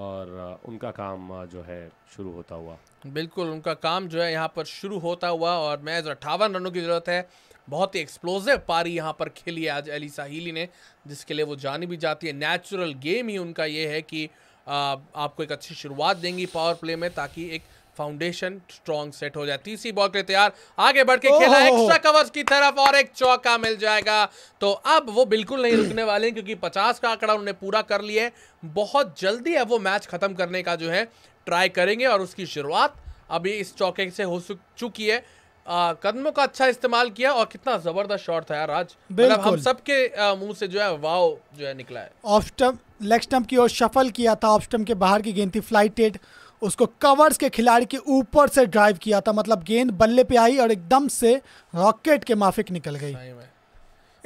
और उनका काम जो है शुरू होता हुआ बिल्कुल उनका काम जो है यहाँ पर शुरू होता हुआ और मैज़ अट्ठावन रनों की ज़रूरत है बहुत ही एक्सप्लोजिव पारी यहाँ पर खेली है आज अली हीली ने जिसके लिए वो जानी भी जाती है नेचुरल गेम ही उनका ये है कि आपको एक अच्छी शुरुआत देंगी पावर प्ले में ताकि एक फाउंडेशन स्ट्रॉन्ग सेट हो जाए तीसरी बॉल के तैयार आगे बढ़ के खेला एक्स्ट्रा कवर्स की तरफ और एक चौका मिल जाएगा तो अब वो बिल्कुल नहीं रुकने वाले हैं क्योंकि 50 का आंकड़ा उन्होंने पूरा कर लिया है बहुत जल्दी है वो मैच खत्म करने का जो है ट्राई करेंगे और उसकी शुरुआत अभी इस चौके से हो चुकी है कदमों का अच्छा इस्तेमाल किया और कितना जबरदस्त शॉट था यार आज मतलब हम सबके मुंह से जो है वाओ जो है निकला है ऑफ स्टम्प लेग स्टम्प की ओर शफल किया था ऑफ स्टम्प के बाहर की गेंद थी फ्लाइटेड उसको कवर्स के खिलाड़ी के ऊपर से ड्राइव किया था मतलब गेंद बल्ले पे आई और एकदम से रॉकेट के माफिक निकल गई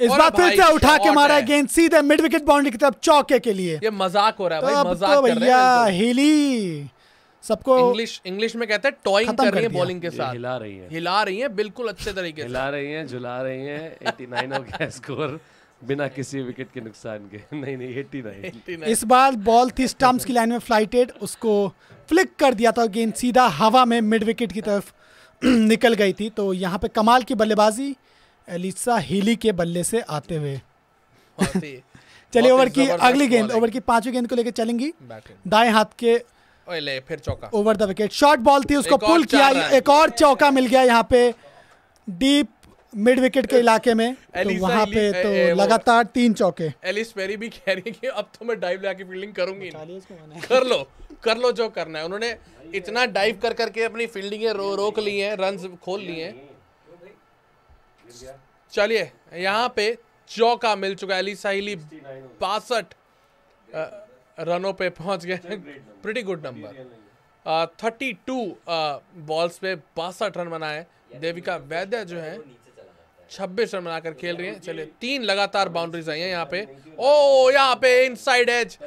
इस बार फिर से उठा के मारा गेंद सीधे मिड विकेट बाउंड्री की तरफ चौके के लिए ये मजाक हो रहा है भाई तो मजाक कर रहे तो भैया हिली सबको इंग्लिश इंग्लिश में कहते हैं टॉइंग कर रही है बॉलिंग के साथ हिला रही है हिला रही है बिल्कुल अच्छे तरीके से हिला रही है झुला रही है 89 हो गया स्कोर बिना किसी विकेट के नुकसान के नहीं नहीं 89 नाइन इस बार बॉल थी स्टम्प्स की लाइन में फ्लाइटेड उसको फ्लिक कर दिया था गेंद सीधा हवा में मिड विकेट की तरफ निकल गई थी तो यहाँ पे कमाल की बल्लेबाजी एलिसा हीली के बल्ले से आते हुए चलिए ओवर की अगली गेंद ओवर की पांचवी गेंद को लेकर चलेंगी दाएं हाथ के ले फिर चौका over the wicket short ball थी उसको पुल किया एक और चौका मिल गया यहाँ पे डीप मिड विकेट के इलाके में तो वहां पे तो लगातार तीन चौके एलिस पेरी भी कह रही कि अब तो मैं डाइव लेके फील्डिंग करूंगी कर लो कर लो जो करना है उन्होंने इतना डाइव कर करके अपनी फील्डिंग रो, रोक ली है रन खोल लिए हैं चलिए यहाँ पे चौका मिल चुका है एलिस साहिली बासठ रनों पे पहुंच गए pretty good number thirty two balls पे बासठ रन बनाए देविका तो वैद्य जो है छब्बीस रन बनाकर तो खेल रही है चलिए तीन लगातार बाउंड्रीज आई हैं यहाँ पे ओ यहाँ पे inside edge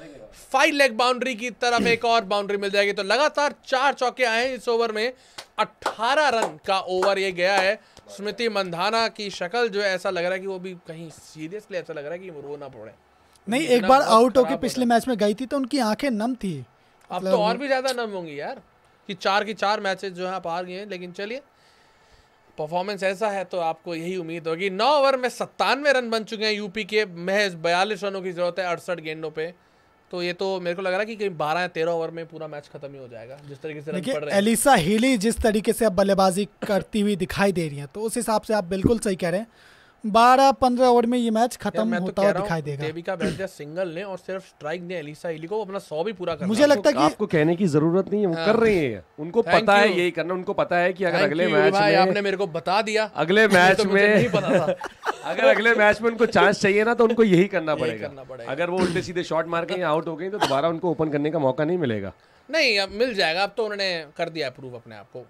fine leg boundary की तरफ एक और बाउंड्री मिल जाएगी तो लगातार चार चौके आए हैं इस ओवर में अट्ठारह रन का ओवर ये गया है स्मृति मंधाना की शक्ल जो है ऐसा लग रहा है कि वो भी कहीं सीरियसली ऐसा लग रहा है कि वो रो ना पड़े नहीं एक बार आउट होके पिछले मैच में गई थी तो उनकी आंखें नम थी अब तो मतलब और भी ज्यादा नम होंगी यार कि चार की चार मैचेस जो है आप हार गए हैं लेकिन चलिए परफॉर्मेंस ऐसा है तो आपको यही उम्मीद होगी नौ ओवर में सत्तानवे रन बन चुके हैं यूपी के महज बयालीस रनों की जरूरत है अड़सठ गेंदों पे तो ये तो मेरे को लग रहा है कि कहीं बारह या तेरह ओवर में पूरा मैच खत्म ही हो जाएगा जिस तरीके से रन पड़ रहे हैं एलिसा हीली जिस तरीके से अब बल्लेबाजी करती हुई दिखाई दे रही है तो उस हिसाब से आप बिल्कुल सही कह रहे हैं बारह पंद्रह ओवर में ये मैच खत्म तो होता हुआ दिखाई देगा देविका बैटिया सिंगल ने और सिर्फ स्ट्राइक ने एलिसा हिली को अपना सौ भी पूरा कर मुझे लगता है कि आपको कहने की जरूरत नहीं है वो हाँ। कर रही है उनको पता है यही करना उनको पता है कि अगर अगले मैच में आपने मेरे को बता दिया अगले तो मैच में अगर अगले मैच में उनको चांस चाहिए ना तो उनको यही करना पड़ेगा अगर वो उल्टे सीधे शॉट मार के आउट हो गई तो दोबारा उनको ओपन करने का मौका नहीं मिलेगा नहीं अब मिल जाएगा अब तो उन्होंने कर दिया प्रूव अपने आप को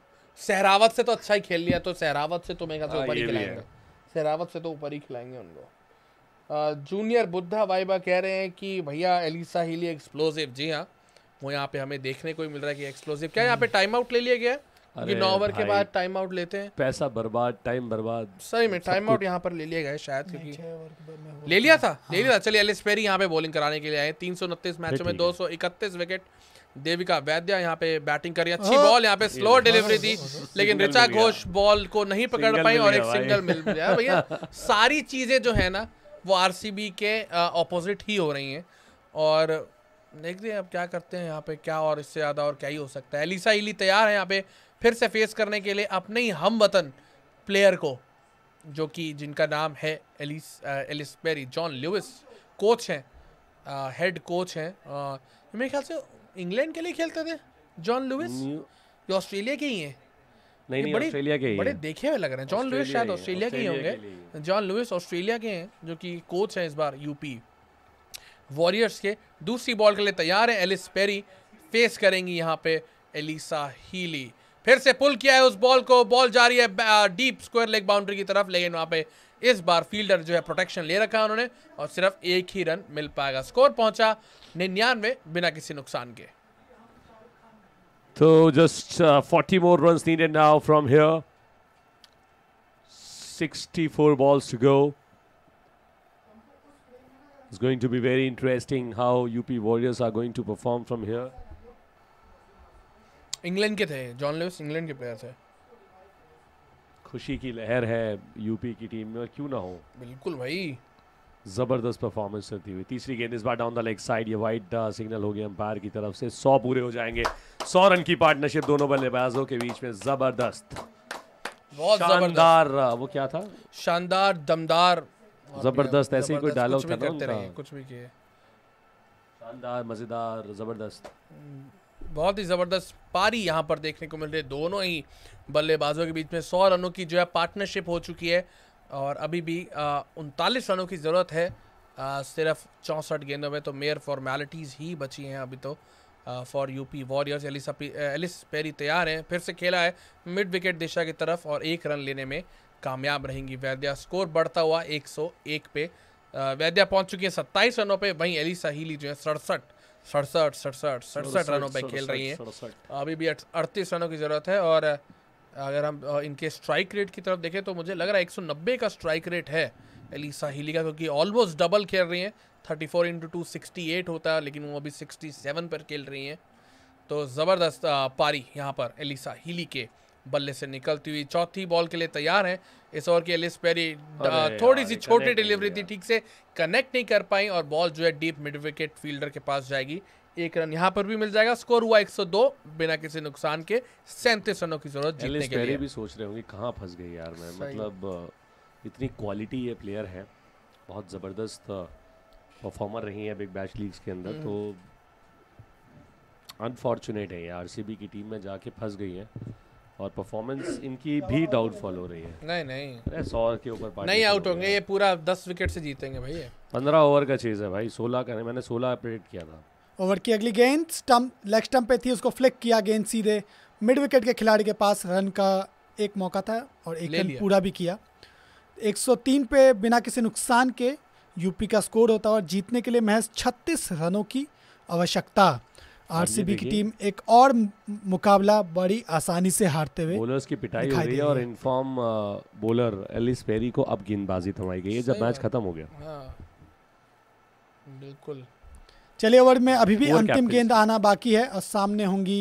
सहरावत से तो अच्छा ही खेल लिया तो सहरावत से तो मेरे ऊपर हाँ, ही खिलाएंगे शरावत से तो ऊपर ही खिलाएंगे उनको जूनियर बुद्धा वाइबा कह रहे हैं कि भैया एलिसा हिली एक्सप्लोजिव जी हाँ वो यहाँ पे हमें देखने को ही मिल रहा है कि एक्सप्लोजिव क्या यहाँ पे टाइम आउट ले लिया गया है नौ ओवर के बाद टाइम आउट लेते हैं पैसा बर्बाद टाइम बर्बाद सही में टाइम आउट यहाँ पर ले लिया गया है शायद क्योंकि ले लिया था ले लिया था चलिए एलिस पेरी यहाँ पे बॉलिंग कराने के लिए आए तीन सौ उनतीस मैचों में दो सौ इकतीस विकेट देविका वैद्या यहाँ पे बैटिंग करी अच्छी बॉल हाँ। यहाँ पे स्लो डिलीवरी थी लेकिन ऋचा घोष बॉल को नहीं पकड़ पाई और एक सिंगल मिल गया भैया सारी चीज़ें जो है ना वो आरसीबी के ऑपोजिट ही हो रही हैं और देखते हैं अब क्या करते हैं यहाँ पे क्या और इससे ज़्यादा और क्या ही हो सकता है एलिसा इली तैयार है यहाँ पे फिर से फेस करने के लिए अपने ही हम वतन प्लेयर को जो कि जिनका नाम है Ellyse Ellyse Perry Jon Lewis coach हैं हेड कोच हैं मेरे ख्याल से इंग्लैंड के लिए खेलते थे जॉन लुइस ये ऑस्ट्रेलिया के ही है नहीं नहीं ऑस्ट्रेलिया के ही बड़े देखे हुए लग रहे हैं जॉन लुइस शायद ऑस्ट्रेलिया के ही होंगे जॉन लुइस ऑस्ट्रेलिया के हैं जो कि कोच हैं इस बार यूपी वॉरियर्स के दूसरी बॉल के लिए तैयार हैं एलिस पेरी फेस करेंगी यहाँ पे एलिसा हीली फिर से पुल किया है उस बॉल को बॉल जा रही है डीप स्क्वायर लेग बाउंड्री की तरफ लेकिन वहाँ पे इस बार फील्डर जो है प्रोटेक्शन ले रखा उन्होंने और सिर्फ एक ही रन मिल पाएगा स्कोर पहुंचा निन्यानवे बिना किसी नुकसान के तो just forty more run needed now from here sixty four balls to go it's going to be very interesting how UP Warriors are going to perform from here England के थे जॉन लेविस इंग्लैंड के player थे खुशी की लहर है UP की team में और क्यों ना हो बिल्कुल भाई ज़बरदस्त परफॉर्मेंस रहती हुई तीसरी गेंद इस बार डाउन द लेग साइड ये वाइट सिग्नल हो गया अंपायर की तरफ से सौ पूरे हो जाएंगे सौ रन की पार्टनरशिप दोनों बल्लेबाजों के बीच में ज़बरदस्त शानदार uh, वो क्या था शानदार दमदार जबरदस्त ऐसे ही कोई डायलॉग करते रहे कुछ भी किए शानदार मज़ेदार ज़बरदस्त हम्म। बहुत ही ज़बरदस्त पारी यहाँ पर देखने को मिल रही है दोनों ही बल्लेबाजों के बीच में सौ रनों की जो है पार्टनरशिप हो चुकी है और अभी भी उनतालीस रनों की ज़रूरत है आ, सिर्फ चौंसठ गेंदों में तो मेयर फॉर्मेलिटीज़ ही बची हैं अभी तो for UP Warriors Ellyse Ellyse Perry तैयार हैं फिर से खेला है मिड विकेट दिशा की तरफ और एक रन लेने में कामयाब रहेंगी वैद्या स्कोर बढ़ता हुआ 101 पे वैद्या पहुंच चुकी है 27 रनों पे वहीं एलिसा हीली जो है सड़सठ सड़सठ सड़सठ सड़सठ रनों पर खेल रही हैं अभी भी अड़तीस रनों की ज़रूरत है और अगर हम इनके स्ट्राइक रेट की तरफ देखें तो मुझे लग रहा है 190 का स्ट्राइक रेट है एलिसा हिली का क्योंकि ऑलमोस्ट डबल खेल रही हैं 34 फोर इंटू टू होता है लेकिन वो अभी 67 पर खेल रही हैं तो ज़बरदस्त पारी यहाँ पर एलिसा हिली के बल्ले से निकलती हुई चौथी बॉल के लिए तैयार है इस ओवर की एलिस पेरी थोड़ी सी छोटी डिलीवरी थी ठीक से कनेक्ट नहीं कर पाई और बॉल जो है डीप मिड विकेट फील्डर के पास जाएगी एक रन यहाँ पर भी मिल जाएगा स्कोर हुआ 102 बिना किसी नुकसान के सैंतीस रनों की जरूरत जीतने के लिए भी सोच रहे होंगे कहाँ फंस गई यार मैं मतलब इतनी क्वालिटी ये प्लेयर है बहुत ज़बरदस्त परफॉर्मर रही है बिग बैश लीग्स के अंदर तो अनफॉर्चुनेट हम्म। है ये आर की टीम में जाके फंस गई है और परफॉर्मेंस इनकी भी डाउनफॉल हो रही है नहीं नहीं सौ के ऊपर नहीं आउट तो होंगे ये पूरा दस विकेट से जीतेंगे भाई पंद्रह ओवर का चीज़ है भाई सोलह का मैंने सोलह अपडेट किया था ओवर की अगली गेंद स्टम्प लेग स्टम्प पे थी उसको फ्लिक किया गेंद सीधे मिड विकेट के खिलाड़ी के पास रन का एक मौका था और एक रन पूरा भी किया 103 पे बिना किसी नुकसान के यूपी का स्कोर होता और जीतने के लिए महज 36 रनों की आवश्यकता आरसीबी की टीम एक और मुकाबला बड़ी आसानी से हारते हुए बॉलर्स की पिटाई हो रही है और इनफॉर्म बोलर एलिस पेरी को अब गेंदबाजी थमाई गई है जब मैच खत्म हो गया हाँ। बिल्कुल चलिए ओवर में अभी भी अंतिम गेंद आना बाकी है और सामने होंगी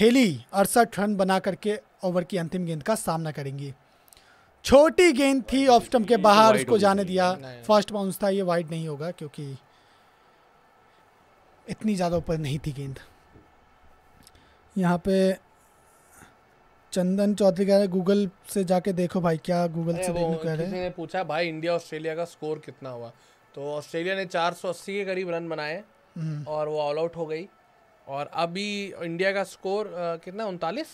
हेली अड़सठ रन बना करके ओवर की अंतिम गेंद का सामना करेंगी छोटी गेंद थी ऑफ स्टम्प के बाहर उसको जाने दिया फर्स्ट बाउंस था ये वाइड नहीं होगा क्योंकि इतनी ज़्यादा ऊपर नहीं थी गेंद यहाँ पे चंदन चौधरी कह रहे गूगल से जाके देखो भाई क्या गूगल से देखने कह रहे हैं ने पूछा भाई इंडिया ऑस्ट्रेलिया का स्कोर कितना हुआ तो ऑस्ट्रेलिया ने 480 के करीब रन बनाए हम्म। और वो ऑल आउट हो गई और अभी इंडिया का स्कोर कितना उनतालीस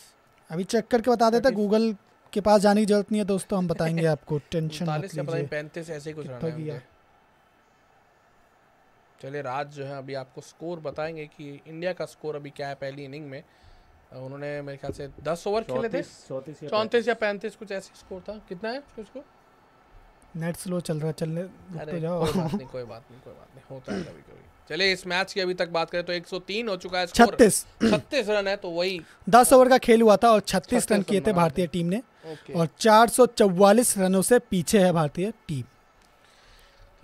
अभी चेक करके बता देता गूगल के पास जाने की जरूरत नहीं है दोस्तों हम बताएंगे आपको टेंशन पैंतीस ऐसे कुछ रन चलिए राज जो है अभी आपको स्कोर बताएंगे कि इंडिया का स्कोर अभी क्या है पहली इनिंग में उन्होंने मेरे ख्याल से दस ओवर खेले थे चौंतीस या पैंतीस कुछ ऐसे स्कोर था कितना है उसको नेट स्लो चल रहा चलने अरे तो जाओ कोई बात नहीं कोई बात नहीं कोई बात नहीं होता है कभी कभी चलिए इस मैच की अभी तक बात करें तो 103 हो चुका है छत्तीस छत्तीस रन है तो वही दस ओवर का खेल हुआ था और छत्तीस रन किए थे भारतीय टीम ने और चार रनों से पीछे है भारतीय टीम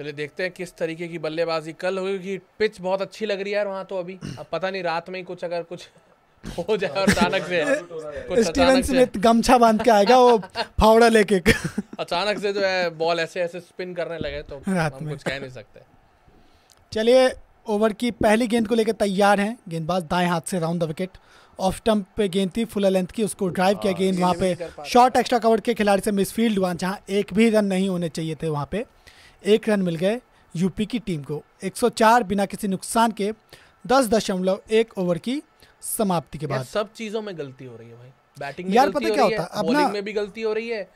चलिए देखते हैं किस तरीके की बल्लेबाजी कल होगी पिच बहुत अच्छी लग रही है वहां तो अभी अब पता नहीं रात में ही कुछ अगर कुछ हो जाए और अचानक से स्टीवन स्मिथ गमछा बांध के आएगा वो फावड़ा लेके अचानक से जो है बॉल ऐसे ऐसे स्पिन करने लगे तो रात हम में कुछ कह नहीं सकते चलिए ओवर की पहली गेंद को लेकर तैयार हैं गेंदबाज दाएं हाथ से round the wicket off stump पे गेंद थी फुल लेंथ की उसको ड्राइव किया हाँ, गेंद वहाँ पे शॉर्ट एक्स्ट्रा कवर के खिलाड़ी से मिसफील्ड हुआ जहाँ एक भी रन नहीं होने चाहिए थे वहाँ पे एक रन मिल गए यूपी की टीम को 104 बिना किसी नुकसान के दस दशमलव एक ओवर की समाप्ति के बाद सब चीजों में गलती हो रही है भाई बैटिंग में यार पता क्या होता है अपना में भी गलती हो रही है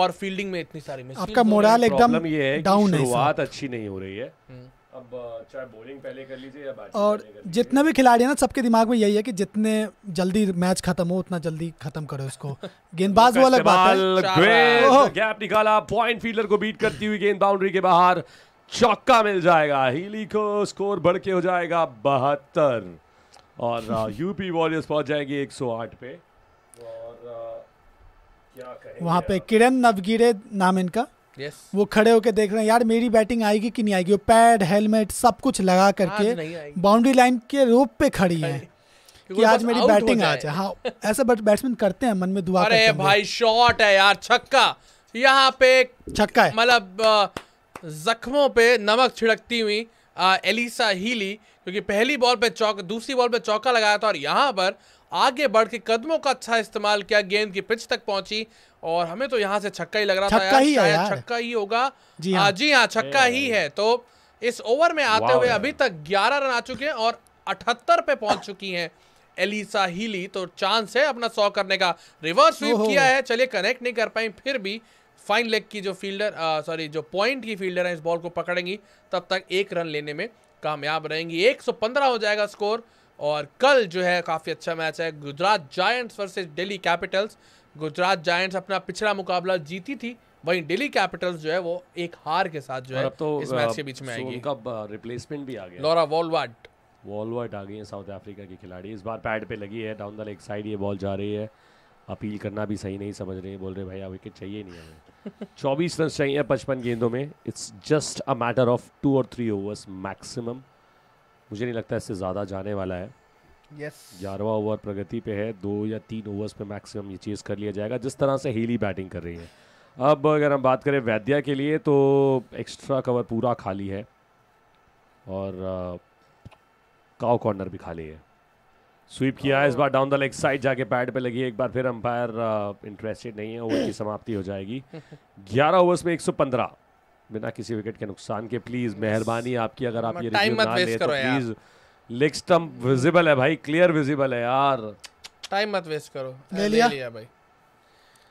और फील्डिंग में इतनी सारी आपका मोरल एकदम डाउन है शुरुआत अच्छी नहीं हो रही है हम्म। अब चाहे बॉलिंग पहले कर लीजिए या बैटिंग और जितने भी खिलाड़ी हैं ना सबके दिमाग में यही है कि जितने जल्दी मैच खत्म हो उतना जल्दी खत्म करो इसको गेंदबाज वो अलग बात है गैप निकाला पॉइंट फील्डर को बीट करती हुई गेंद बाउंड्री के बाहर चौका मिल जाएगा हीली को स्कोर बढ़ के हो जाएगा बहत्तर और यूपी वॉरियर्स पहुंच जाएगी 108 पे और क्या वहां पे किरण नवगिरे नाम इनका वो खड़े होकर देख रहे हैं यार मेरी बैटिंग आएगी कि नहीं आएगी वो पैड हेलमेट सब कुछ लगा करके बाउंड्री लाइन के रूप पे खड़ी है कि आज मेरी बैटिंग आ जाए हाँ ऐसे बैट्समैन करते हैं मन में दुआ अरे भाई शॉट है यार छक्का यहाँ पे छक्का है मतलब जख्मों पे नमक छिड़कती हुई आ, एलिसा हीली क्योंकि पहली बॉल पे चौक दूसरी बॉल पे चौका लगाया था और यहाँ पर आगे बढ़ के कदमों का अच्छा इस्तेमाल किया गेंद की पिच तक पहुंची और हमें तो यहाँ से छक्का ही लग रहा था यार, छक्का ही होगा जी हाँ, हाँ जी हाँ छक्का ही है तो इस ओवर में आते हुए अभी तक 11 रन आ चुके हैं और 78 पे पहुंच चुकी हैं एलिसा हीली तो चांस है अपना सौ करने का रिवर्स स्वीप किया है चलिए कनेक्ट नहीं कर पाई फिर भी फाइन लेग की जो फील्डर सॉरी जो पॉइंट की फील्डर है इस बॉल को पकड़ेंगी तब तक एक रन लेने में कामयाब रहेंगी 115 हो जाएगा स्कोर और कल जो है काफ़ी अच्छा मैच है Gujarat Giants versus Delhi Capitals Gujarat Giants अपना पिछड़ा मुकाबला जीती थी वहीं दिल्ली कैपिटल्स जो है वो एक हार के साथ जो है तो इस मैच के बीच में तो आएगी उनका रिप्लेसमेंट भी आ गया लॉरा वॉलवाट वॉलवर्ट आ गई है साउथ अफ्रीका की खिलाड़ी इस बार पैड पे लगी है डाउन द लेग साइड ये बॉल जा रही है अपील करना भी सही नहीं समझ रहे बोल रहे भाई विकेट चाहिए नहीं हमें चौबीस रन चाहिए पचपन गेंदों में it's just a matter of two और थ्री ओवर्स मैक्सिमम मुझे नहीं लगता इससे ज़्यादा जाने वाला है ग्यारहवा ओवर प्रगति पे है दो या तीन ओवर्स पे मैक्सिमम ये चीज़ कर लिया जाएगा जिस तरह से हेली बैटिंग कर रही है अब अगर हम बात करें वैद्या के लिए तो एक्स्ट्रा कवर पूरा खाली है और काव कॉर्नर भी खाली है स्वीप किया इस बार डाउन द लेग साइड जाके पैड पे लगी एक बार फिर अंपायर इंटरेस्टेड नहीं है ओवर की समाप्ति हो जाएगी 11 ओवर्स में 115 बिना किसी विकेट के नुकसान के प्लीज मेहरबानी आपकी अगर आप ये रिव्यू ना ले तो प्लीज़ लेग स्टंप विजिबल है भाई क्लियर विजिबल है यार टाइम मत वेस्ट करो ले लिया, भाई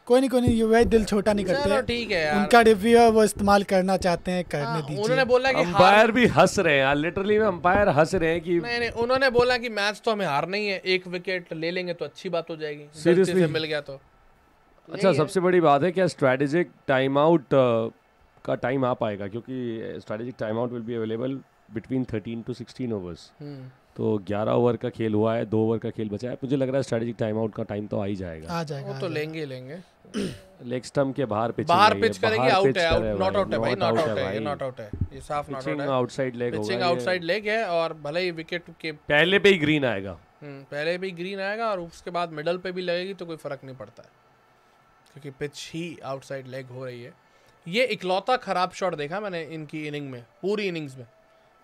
कोई नहीं कोई नहीं यूआई दिल छोटा नहीं करते ठीक है यार। उनका रिव्यू वो इस्तेमाल करना चाहते हैं करने हाँ, दीजिए उन्होंने बोला कि अंपायर भी हंस रहे हैं यार लिटरली में अंपायर हंस रहे हैं कि नहीं नहीं उन्होंने बोला कि मैच तो हमें हार नहीं है एक विकेट ले लेंगे तो अच्छी बात हो जाएगी सीरियसली मिल गया तो अच्छा सबसे बड़ी बात है क्या स्ट्रेटेजिक टाइम आउट का टाइम आ पाएगा क्योंकि strategic time out will be available between thirteen to sixteen overs तो ग्यारह ओवर का खेल हुआ है दो ओवर का खेल बचा है मुझे लग रहा है स्ट्रेटेजिक टाइम आउट का टाइम तो आ ही जाएगा आ जाएगा वो तो लेंगे लेंगे लेग स्टंप के बाहर पिच बाहर पिच करेंगे आउट है नॉट आउट है भाई नॉट आउट है ये नॉट आउट है ये साफ नॉट आउट है आउटसाइड लेग होगा पिचिंग आउटसाइड लेग है और भले ही विकेट के पहले पे ही ग्रीन आएगा हम्म, पहले भी ग्रीन आएगा और उसके बाद मिडल पे भी लगेगी तो कोई फर्क नहीं पड़ता है क्योंकि पिच ही आउटसाइड लेग हो रही है ये इकलौता खराब शॉट देखा मैंने इनकी इनिंग में पूरी इनिंग्स में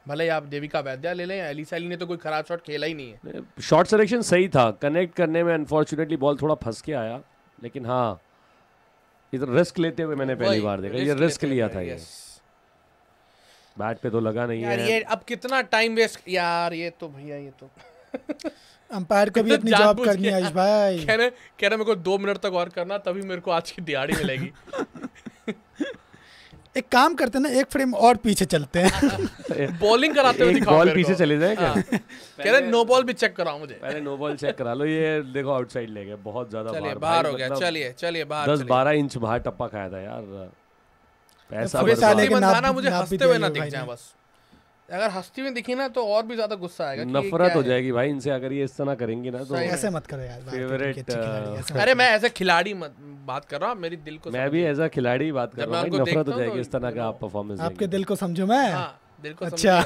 भले ही आप देविका वैद्या ले लें एली सैली ने तो कोई खराब शॉट खेला ही नहीं है शॉट सिलेक्शन सही था कनेक्ट करने में अनफॉर्चुनेटली बॉल थोड़ा फंस के आया लेकिन हाँ इधर रिस्क लेते हुए मैंने पहली बार देखा ये रिस्क लिया था ये बैट पे तो लगा नहीं यार है ये अब कितना टाइम वेस्ट यार ये तो भैया ये तो अंपायर को भी अपनी जॉब करनी है भाई कह रहे कह रहे मेरे को दो मिनट तक और करना तभी मेरे को आज की दिहाड़ी मिलेगी एक काम करते ना एक फ्रेम और पीछे चलते हैं बॉलिंग कराते हुए दिखाओ बॉल पीछे तो। चले जाए क्या हाँ। कह रहे नो बॉल भी चेक कराओ मुझे पहले नो बॉल चेक करा लो ये देखो आउटसाइड ले गए बहुत ज्यादा बाहर बाहर हो गया मतलब चलिए चलिए बाहर 10 12 इंच बाहर टप्पा खाया था यार पैसा मुझे हंसते हुए ना दिख जाए बस अगर हस्ती में दिखी ना तो और भी ज्यादा गुस्सा आएगा नफरत हो जाएगी भाई इनसे अगर ये इस तरह करेंगी ना तो ऐसे मत करो यार फेवरेट uh, अरे मैं ऐसे खिलाड़ी मत बात कर रहा हूँ मेरी दिल को मैं भी एज खिलाड़ी बात कर रहा हूँ नफरत हो जाएगी तो इस तरह का आप परफॉर्मेंस आपके दिल को समझो मैं हाँ, दिल को अच्छा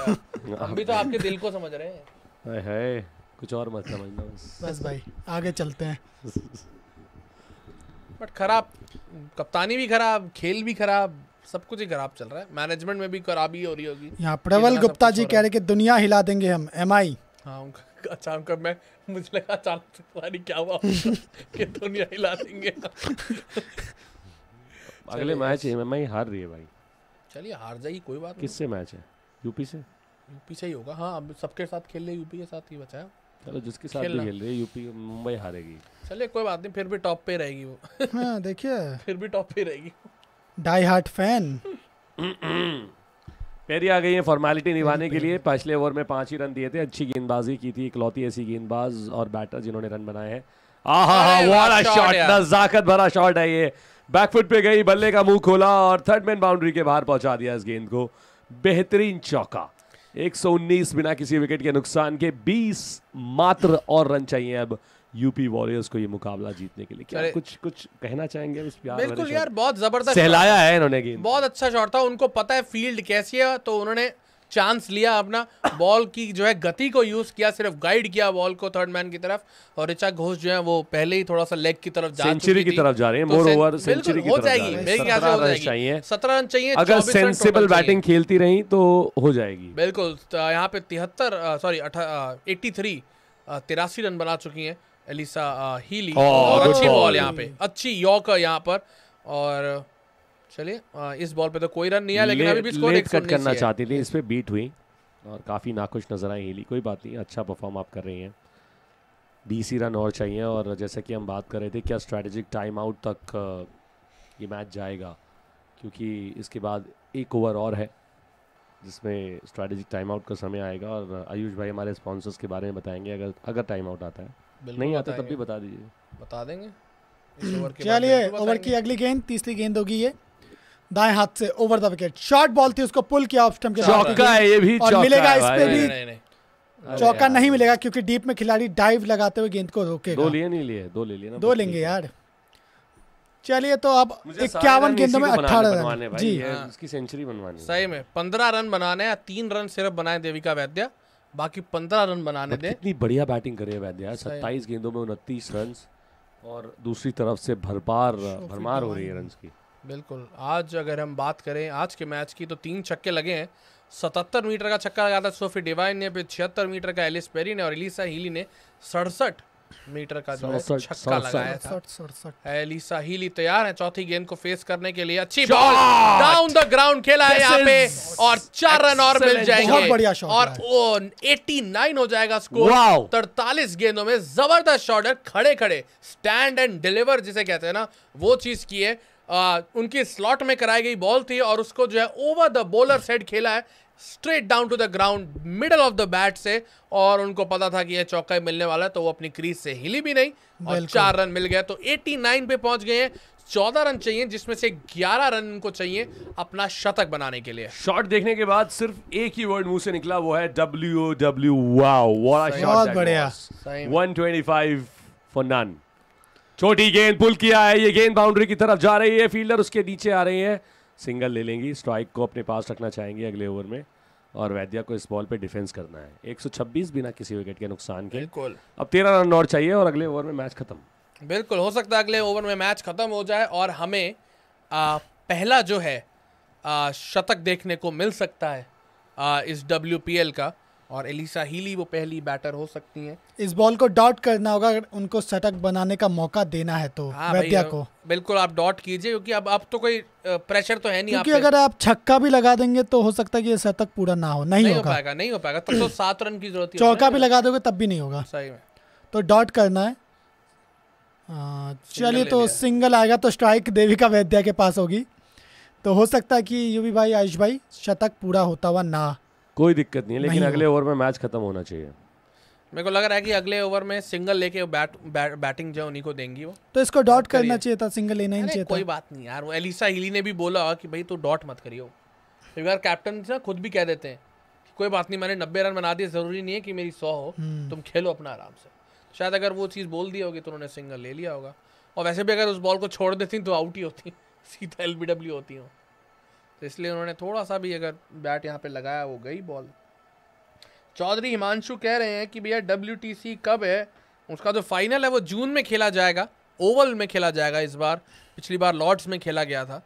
अभी तो आपके दिल को समझ रहे हैं है कुछ और मत समझना बस भाई आगे चलते हैं बट खराब कप्तानी भी खराब खेल भी खराब सब कुछ ही खराब चल रहा है मैनेजमेंट में भी खराबी हो रही होगी यहाँ प्रवल गुप्ता जी कह रहे कि दुनिया हिला देंगे हम एम आई हाँ उनका अच्छा उनका मैं मुझे लगा अचानक तुम्हारी क्या हुआ कि दुनिया हिला देंगे अगले मैच एम आई हार रही है भाई चलिए हार जाएगी कोई बात किससे मैच है यूपी से यूपी से ही होगा हाँ अब सबके साथ खेल रहे यूपी के साथ ही बचा है चलो जिसके साथ भी खेल रही है यूपी मुंबई हारेगी चलिए कोई बात नहीं फिर भी टॉप पे रहेगी वो हाँ देखिए फिर भी टॉप पे रहेगी डाई हार्ट फैन पेरी आ गई है फॉर्मेलिटी निभाने के लिए पिछले ओवर में पांच ही रन दिए थे अच्छी गेंदबाजी की थी इकलौती ऐसी गेंदबाज और बैटर जिन्होंने रन बनाए हैं नजाकत भरा शॉट है ये बैकफुट पे गई बल्ले का मुंह खोला और थर्ड मैन बाउंड्री के बाहर पहुंचा दिया इस गेंद को बेहतरीन चौका 119 बिना किसी विकेट के नुकसान के 20 मात्र और रन चाहिए अब यूपी वॉरियर्स को ये मुकाबला जीतने के लिए क्या कुछ कुछ कहना चाहेंगे इस प्यार बिल्कुल यार बहुत जबरदस्त सहलाया है इन्होंने गेम बहुत अच्छा शॉट था उनको पता है फील्ड कैसी है तो उन्होंने चांस लिया अपना बॉल की जो है गति को यूज़ किया सिर्फ गाइड किया बॉल को थर्ड मैन की तरफ और ऋचा घोष जो है वो पहले ही थोड़ा सा लेग की तरफ जा सेंचुरी की तरफ जा रहे हैं मोर ओवर सेंचुरी की हो जाएगी मेरे ख्याल से हो जाएगी सत्रह रन चाहिए अगर सेंसिबल बैटिंग खेलती रही तो हो जाएगी बिल्कुल तो यहाँ पे तिहत्तर सॉरी एट्टी थ्री तिरासी रन बना चुकी हैं एलिसा हीली और अच्छी बॉल यहाँ पे अच्छी यॉक यहाँ पर और चलिए uh, इस बॉल पे तो कोई रन नहीं है लेकिन अभी भी स्कोर एक कट करना चाहती थी इस पे बीट हुई और काफ़ी नाखुश नजर आई हीली कोई बात नहीं अच्छा परफॉर्म आप कर रही हैं बीस रन और चाहिए और जैसे कि हम बात कर रहे थे क्या स्ट्रैटेजिक टाइम आउट तक uh, ये मैच जाएगा क्योंकि इसके बाद एक ओवर और है जिसमें स्ट्रेटेजिक टाइम आउट का समय आएगा और uh, आयुष भाई हमारे स्पॉन्सर्स के बारे में बताएंगे अगर अगर टाइम आउट आता है नहीं आता तब भी बता दीजिए बता देंगे चलिए हम्म, ओवर की अगली गेंद तीसरी गेंद होगी ये दाएं हाथ से over the wicket short ball थी उसको पुल किया ऑफ स्टंप के चौका है ये भी और चौका मिलेगा इस पे भी चौका नहीं मिलेगा क्योंकि डीप में खिलाड़ी डाइव लगाते हुए गेंद को रोकेगा दो लिए नहीं लिए दो ले लिए दो लेंगे यार चलिए तो अब इक्यावन गेंदों में अठारह रन जी उसकी हाँ। सेंचुरी बनवानी सही में पंद्रह रन बनाने हैं तीन रन सिर्फ बनाए देविका वैद्या बाकी पंद्रह रन बनाने मतलब दें इतनी बढ़िया बैटिंग करी है वैद्य सत्ताईस गेंदों में उनतीस रन और दूसरी तरफ से भरपार भरमार हो रही है रन की बिल्कुल आज अगर हम बात करें आज के मैच की तो तीन छक्के लगे हैं सतहत्तर मीटर का छक्का लगा था सोफी डिवाइन ने फिर छिहत्तर मीटर का एलिस पेरी ने और एलिसा हीली ने सड़सठ मीटर का जो छक्का लगाया था एलिसा साहिली तैयार है चौथी गेंद को फेस करने के लिए अच्छी बॉल डाउन द ग्राउंड खेला है यहाँ पे और चार रन और मिल जाएंगे बहुत बढ़िया शॉट और वो 89 हो जाएगा स्कोर तड़तालीस गेंदों में जबरदस्त शॉट है खड़े खड़े स्टैंड एंड डिलीवर जिसे कहते हैं ना वो चीज की है आ, उनकी स्लॉट में कराई गई बॉल थी और उसको जो है ओवर द बॉलर सेट खेला है straight down to the ground middle of the bat से और उनको पता था कि यह चौका मिलने वाला है तो वो अपनी क्रीज से हिली भी नहीं और चार रन मिल गया तो 89 पे पहुंच गए हैं चौदह रन चाहिए जिसमें से ग्यारह रन को चाहिए अपना शतक बनाने के लिए शॉट देखने के बाद सिर्फ एक ही वर्ड मुंह से निकला वो है डब्ल्यू डब्ल्यू वाओ बहुत बढ़िया 125 फॉर नन छोटी गेंद पुल किया है ये गेंद बाउंड्री की तरफ जा रही है फील्डर उसके नीचे आ रही है सिंगल ले लेंगी स्ट्राइक को अपने पास रखना चाहेंगी अगले ओवर में और वैद्या को इस बॉल पे डिफेंस करना है 126 बिना किसी विकेट के नुकसान के बिल्कुल अब तेरह रन और चाहिए और अगले ओवर में मैच खत्म बिल्कुल हो सकता है अगले ओवर में मैच खत्म हो जाए और हमें आ, पहला जो है आ, शतक देखने को मिल सकता है आ, इस डब्ल्यू का और एलिसा हीली वो पहली बैटर हो सकती हैं इस बॉल को डॉट करना होगा अगर उनको शतक बनाने का मौका देना है तो हाँ वैद्या को बिल्कुल आप डॉट कीजिए क्योंकि अब अब तो कोई प्रेशर तो है नहीं क्योंकि अगर आप छक्का भी लगा देंगे तो हो सकता है कि ये शतक पूरा ना हो नहीं, नहीं होगा हो पाएगा नहीं हो पाएगा तब तो सात रन की जरूरत चौका भी लगा दोगे तब भी नहीं होगा सही में तो डॉट करना है चलिए तो सिंगल आएगा तो स्ट्राइक देविका वैद्या के पास होगी तो हो सकता है कि यूवी भाई आयुष भाई शतक पूरा होता हुआ ना कोई दिक्कत नहीं है लेकिन अगले ओवर में मैच खत्म होना चाहिए मेरे को लग रहा है कि अगले ओवर में सिंगल लेके बैट, बैट बैटिंग जो उन्हीं को देंगी वो तो इसको डॉट करना चाहिए था सिंगल लेना ही चाहिए कोई बात नहीं यार वो एलिसा हिली ने भी बोला कि भाई तू तो डॉट मत करियो तो यार कैप्टन खुद भी कह देते हैं कोई बात नहीं मैंने नब्बे रन बना दिए जरूरी नहीं है कि मेरी सौ हो हम्म। तुम खेलो अपना आराम से शायद अगर वो चीज़ बोल दी होगी तो उन्होंने सिंगल ले लिया होगा और वैसे भी अगर उस बॉल को छोड़ देती तो आउट ही होती सीधा एल होती हूँ तो इसलिए उन्होंने थोड़ा सा भी अगर बैट यहाँ पे लगाया वो गई बॉल चौधरी हिमांशु कह रहे हैं कि भैया डब्ल्यू कब है उसका जो फाइनल है वो जून में खेला जाएगा ओवल में खेला जाएगा इस बार पिछली बार लॉर्ड्स में खेला गया था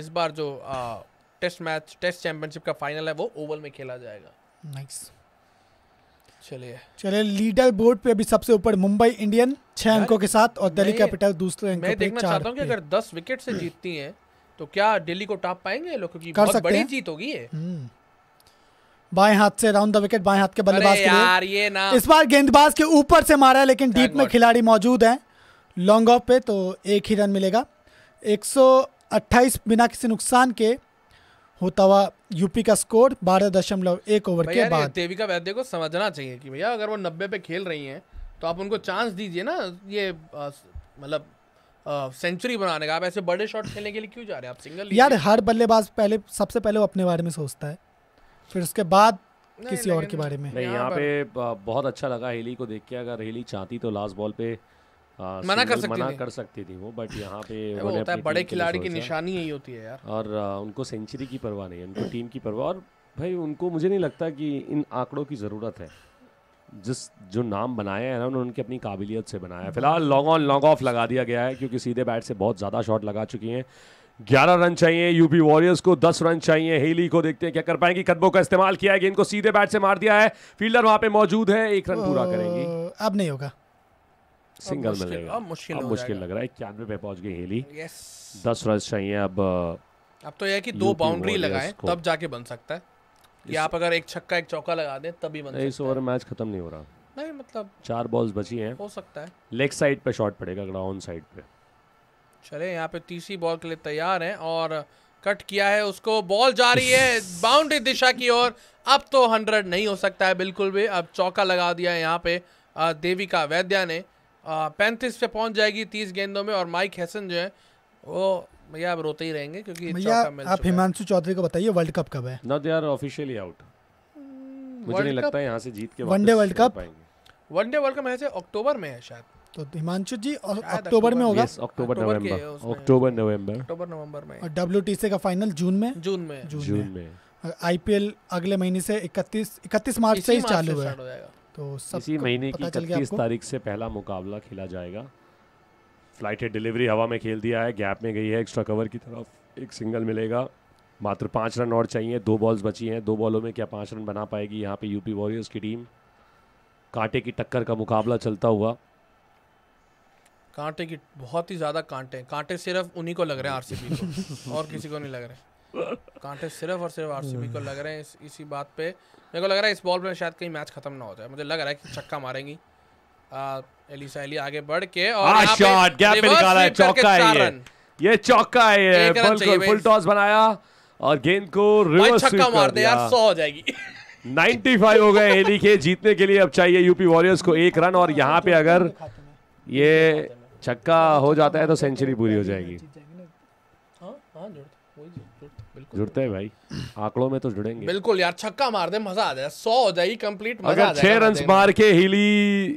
इस बार जो आ, टेस्ट मैच टेस्ट चैंपियनशिप का फाइनल है वो ओवल में खेला जाएगा नाइस चलिए चलिए लीडर बोर्ड पे अभी सबसे ऊपर मुंबई इंडियन छह अंकों के साथ और दिल्ली कैपिटल दूसरे मैं देखना चाहता हूँ कि अगर दस विकेट से जीतती है तो क्या दिल्ली को टाप पाएंगे लोग क्योंकि बहुत बड़ी जीत होगी ये हम्म। बाएं हाथ से राउंड द विकेट बाएं हाथ के बल्लेबाज अरे के यार लिए ये ना इस बार गेंदबाज के ऊपर से मारा है लेकिन डीप में खिलाड़ी मौजूद हैं लॉन्ग ऑफ पे तो एक ही रन मिलेगा 128 बिना किसी नुकसान के होता हुआ यूपी का स्कोर बारह दशमलव एक ओवर के बाद देविका वैद्य को समझना चाहिए कि भैया अगर वो नब्बे पे खेल रही हैं तो आप उनको चांस दीजिए ना ये मतलब सेंचुरी बनाने का आप ऐसे बड़े शॉट खेलने के लिए क्यों जा रहे हैं आप सिंगल यार हर बल्लेबाज पहले सबसे पहले वो अपने बारे में सोचता है फिर उसके बाद किसी और के बारे में नहीं यहाँ पे बहुत अच्छा लगा हेली को देख के अगर हेली चाहती तो लास्ट बॉल पे आ, मना कर सकती मना कर सकती थी वो बट यहाँ पे वो होता है बड़े खिलाड़ी की निशानी यही होती है यार और आ, उनको सेंचुरी की परवाह नहीं है उनको टीम की परवाह और भाई उनको मुझे नहीं लगता कि इन आंकड़ों की ज़रूरत है जिस जो नाम बनाया है ना उन्होंने उनकी अपनी काबिलियत से बनाया फिलहाल लॉन्ग ऑन लॉन्ग ऑफ लगा दिया गया है क्योंकि सीधे बैट से बहुत ज़्यादा शॉट लगा चुकी हैं ग्यारह रन चाहिए यूपी वॉरियर्स को दस रन चाहिए हेली को देखते हैं क्या कर पाएंगे कदमों का इस्तेमाल किया है इनको सीधे बैट से मार दिया है फील्डर वहां पे मौजूद है एक रन पूरा करेंगी अब नहीं होगा सिंगल मिलेगा अब मुश्किल अब मुश्किल लग रहा है इक्यानवे पे पहुंच गई हेली दस रन चाहिए अब अब तो यह की दो बाउंड्री लगाए तब जाके बन सकता है कि आप अगर एक छक्का एक चौका लगा दें तभी बन इस ओवर मैच खत्म नहीं हो रहा नहीं मतलब चार बॉल्स बची हैं हो सकता है लेग साइड पे शॉट पड़ेगा ग्राउंड साइड पे चले यहाँ पे तीसरी बॉल के लिए तैयार हैं और कट किया है उसको बॉल जा रही है बाउंड्री दिशा की ओर अब तो हंड्रेड नहीं हो सकता है बिल्कुल भी अब चौका लगा दिया है यहाँ पे देविका वैद्या ने पैंतीस पे पहुंच जाएगी तीस गेंदों में और माइक हैसन जो है वो మే యా బ్రోతీ رہیں گے క్యుకి ఇచాక మిల్తా యా హిమాన్షు చౌదరి కో బతాయే వరల్డ్ కప్ కబ హై నా దే ఆర్ ఆఫీషియల్లీ అవుట్ ముఝే నహీ లగ్తా యహాన్ సే జీత్ కే బాద్ వన్ డే వరల్డ్ కప్ పాయేంగే వన్ డే వరల్డ్ కప్ ఆయే హై ఆక్టోబర్ మే హై షాయద్ తో హిమాన్షు జీ ఆక్టోబర్ మే హోగా October November October November October November మే WTC కా ఫైనల్ జూన్ మే జూన్ మే జూన్ మే IPL అగ్లే మహీనే సే 31 31 మార్చ్ సే హి చాలుగా తో సి మహీనే క 31 తారీఖ సే پہలా ముకabla کھیలా జాయేగా फ्लाइट है डिलीवरी हवा में खेल दिया है गैप में गई है एक्स्ट्रा कवर की तरफ एक सिंगल मिलेगा मात्र पाँच रन और चाहिए दो बॉल्स बची हैं दो बॉलों में क्या पाँच रन बना पाएगी यहाँ पे यूपी वॉरियर्स की टीम कांटे की टक्कर का मुकाबला चलता हुआ कांटे की बहुत ही ज़्यादा कांटे कांटे सिर्फ उन्हीं को लग रहे हैं आरसीबी को और किसी को नहीं लग रहे कांटे सिर्फ और सिर्फ आरसीबी को लग रहे हैं इस, इसी बात पे मेरे को लग रहा है इस बॉल में शायद कहीं मैच खत्म ना हो जाए मुझे लग रहा है कि छक्का मारेंगी एलिसाइली आगे बढ़ के और शॉट गैप में निकाला है चौका है ये ये चौका है ये को फुल टॉस बनाया और गेंद को रिवर्स छक्का मार दे यार 100 हो जाएगी 95 हो गए एली के जीतने के लिए अब चाहिए यूपी वॉरियर्स को एक रन और यहां पे अगर ये छक्का हो जाता है तो सेंचुरी पूरी हो जाएगी हाँ, हाँ, जुड़ते हैं भाई आंकड़ों में तो जुड़ेंगे बिल्कुल यार छक्का मार दे मजा आ जाए सौ हो जाएगी कंप्लीट मजा अगर छह रन मार के हिली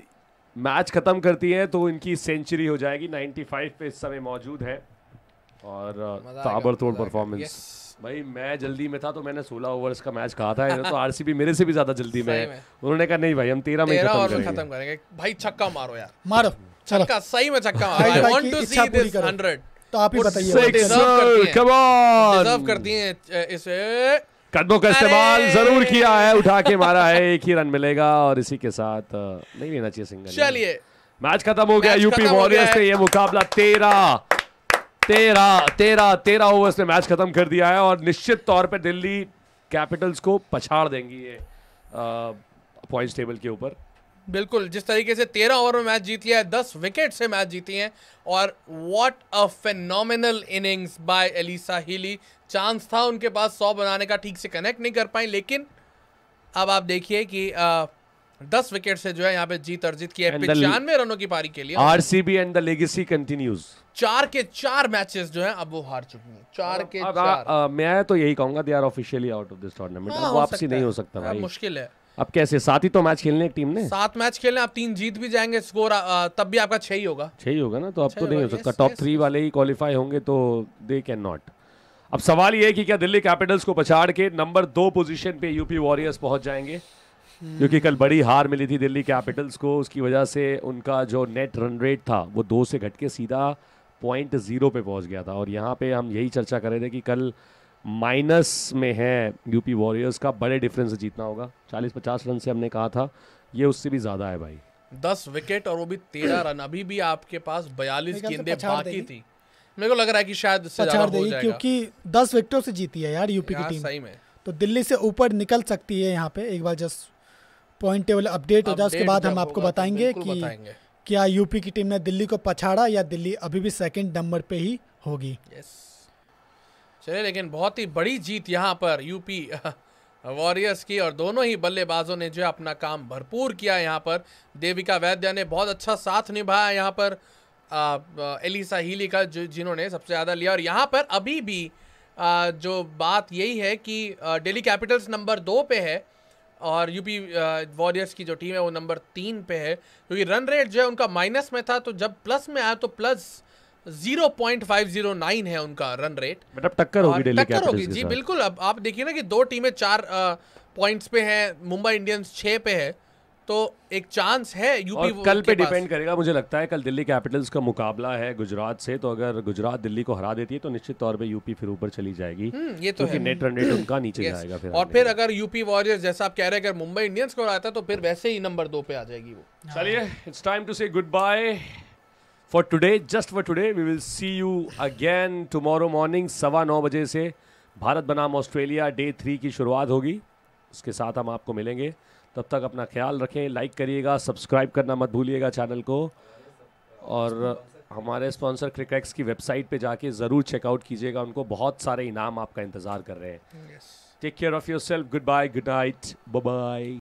मैच ख़त्म करती है तो इनकी सेंचुरी हो जाएगी 95 पे इस समय मौजूद है और ताबड़तोड़ परफॉर्मेंस भाई मैं जल्दी में था तो मैंने 16 ओवर्स का मैच कहा था तो आरसीबी मेरे से भी ज्यादा जल्दी में है उन्होंने कहा नहीं भाई हम 13 में खत्म करेंगे भाई छक्का मारो यार मारो छक्का सही में छक्का मारो I want to see this 100 तो आप ही बताइए कम ऑन डिजर्व करती हैं इसे कदमों का इस्तेमाल जरूर किया है उठा के मारा है एक ही रन मिलेगा और इसी के साथ नहीं लेना चाहिए सिंगल चलिए मैच खत्म हो गया यूपी वॉरियर्स ने यह मुकाबला तेरह तेरह तेरह तेरह ओवर्स ने मैच खत्म कर दिया है और निश्चित तौर पर दिल्ली कैपिटल्स को पछाड़ देंगी ये पॉइंट्स टेबल के ऊपर बिल्कुल जिस तरीके से तेरह ओवर में मैच जीत लिया है दस विकेट से मैच जीती हैं और what a phenomenal innings by Alyssa Healy chance था उनके पास सौ बनाने का ठीक से कनेक्ट नहीं कर पाई लेकिन अब आप देखिए कि आ, दस विकेट से जो है यहाँ पे जीत अर्जित किया है पिचानवे रनों की पारी के लिए RCB and the legacy continues चार के चार मैचेस जो है अब वो हार चुकी हैं चार के चार आ, आ, मैं तो यही कहूंगा they are officially out of this tournament वापसी नहीं हो सकता हाँ, भाई मुश्किल है अब कैसे साथ ही तो मैच खेलने एक टीम ने सात मैच खेलने आप तीन जीत भी जाएंगे स्कोर आ, तब भी आपका छह ही होगा छह ही होगा ना तो अब तो नहीं हो सकता टॉप थ्री वाले ही क्वालिफाई होंगे तो दे कैन नॉट अब सवाल ये है कि क्या दिल्ली कैपिटल्स को पछाड़ के नंबर दो पोजीशन पे यूपी वॉरियर्स पहुंच जाएंगे क्योंकि कल बड़ी हार मिली थी दिल्ली कैपिटल्स को उसकी वजह से उनका जो नेट रन रेट था वो दो से घट के सीधा पॉइंट जीरो पे पहुंच गया था और यहाँ पे हम यही चर्चा कर रहे थे कि कल माइनस में है यूपी वॉरियर्स का बड़े डिफरेंस से जीतना होगा चालीस पचास रन से हमने कहा था ये उससे भी ज़्यादा है भाई दस विकेट और वो भी तेरह रन अभी भी आपके पास बयालीस गेंदे बाकी थी मेरे को लग रहा है कि शायद इससे ज्यादा हो जाएगा क्योंकि दस विकेटों से जीती है यार यूपी की टीम सही में तो दिल्ली से ऊपर निकल सकती है यहाँ पे एक बार जस्ट पॉइंट टेबल अपडेट हो जाए उसके बाद हम आपको बताएंगे कि क्या यूपी की टीम ने दिल्ली को पछाड़ा या दिल्ली अभी भी सेकंड नंबर पे ही होगी यस चले लेकिन बहुत ही बड़ी जीत यहाँ पर यूपी वॉरियर्स की और दोनों ही बल्लेबाजों ने जो अपना काम भरपूर किया यहाँ पर देविका वैद्या ने बहुत अच्छा साथ निभाया यहाँ पर आ, एलिसा हीली का जो जिन्होंने सबसे ज़्यादा लिया और यहाँ पर अभी भी आ, जो बात यही है कि डेली कैपिटल्स नंबर दो पे है और यूपी वॉरियर्स की जो टीम है वो नंबर तीन पे है क्योंकि रन रेट जो है उनका माइनस में था तो जब प्लस में आया तो प्लस 0.509 है उनका रन रेट मतलब टक्कर होगी टक्कर होगी जी बिल्कुल अब आप देखिए ना कि दो टीमें चार पॉइंट्स पे हैं मुंबई इंडियंस छः पे है तो एक चांस है यूपी और कल पे डिपेंड करेगा मुझे लगता है कल दिल्ली कैपिटल्स का मुकाबला है गुजरात से तो अगर गुजरात दिल्ली को हरा देती है तो निश्चित तौर पे यूपी फिर ऊपर चली जाएगी हम्म, ये तो, है। नेट रन रेट उनका नीचे जाएगा फिर और फिर अगर यूपी वॉरियर्स जैसा आप कह रहे हैं अगर मुंबई इंडियंस को हराता तो फिर वैसे ही नंबर दो पे आ जाएगी वो हाँ। चलिए it's time to say goodbye for today just for today we will see you again tomorrow morning सवा नौ बजे से भारत बनाम ऑस्ट्रेलिया डे थ्री की शुरुआत होगी उसके साथ हम आपको मिलेंगे तब तक अपना ख्याल रखें लाइक करिएगा सब्सक्राइब करना मत भूलिएगा चैनल को और हमारे स्पॉन्सर क्रिकेट्स की वेबसाइट पे जाके ज़रूर चेकआउट कीजिएगा उनको बहुत सारे इनाम आपका इंतज़ार कर रहे हैं take care of yourself goodbye good night bye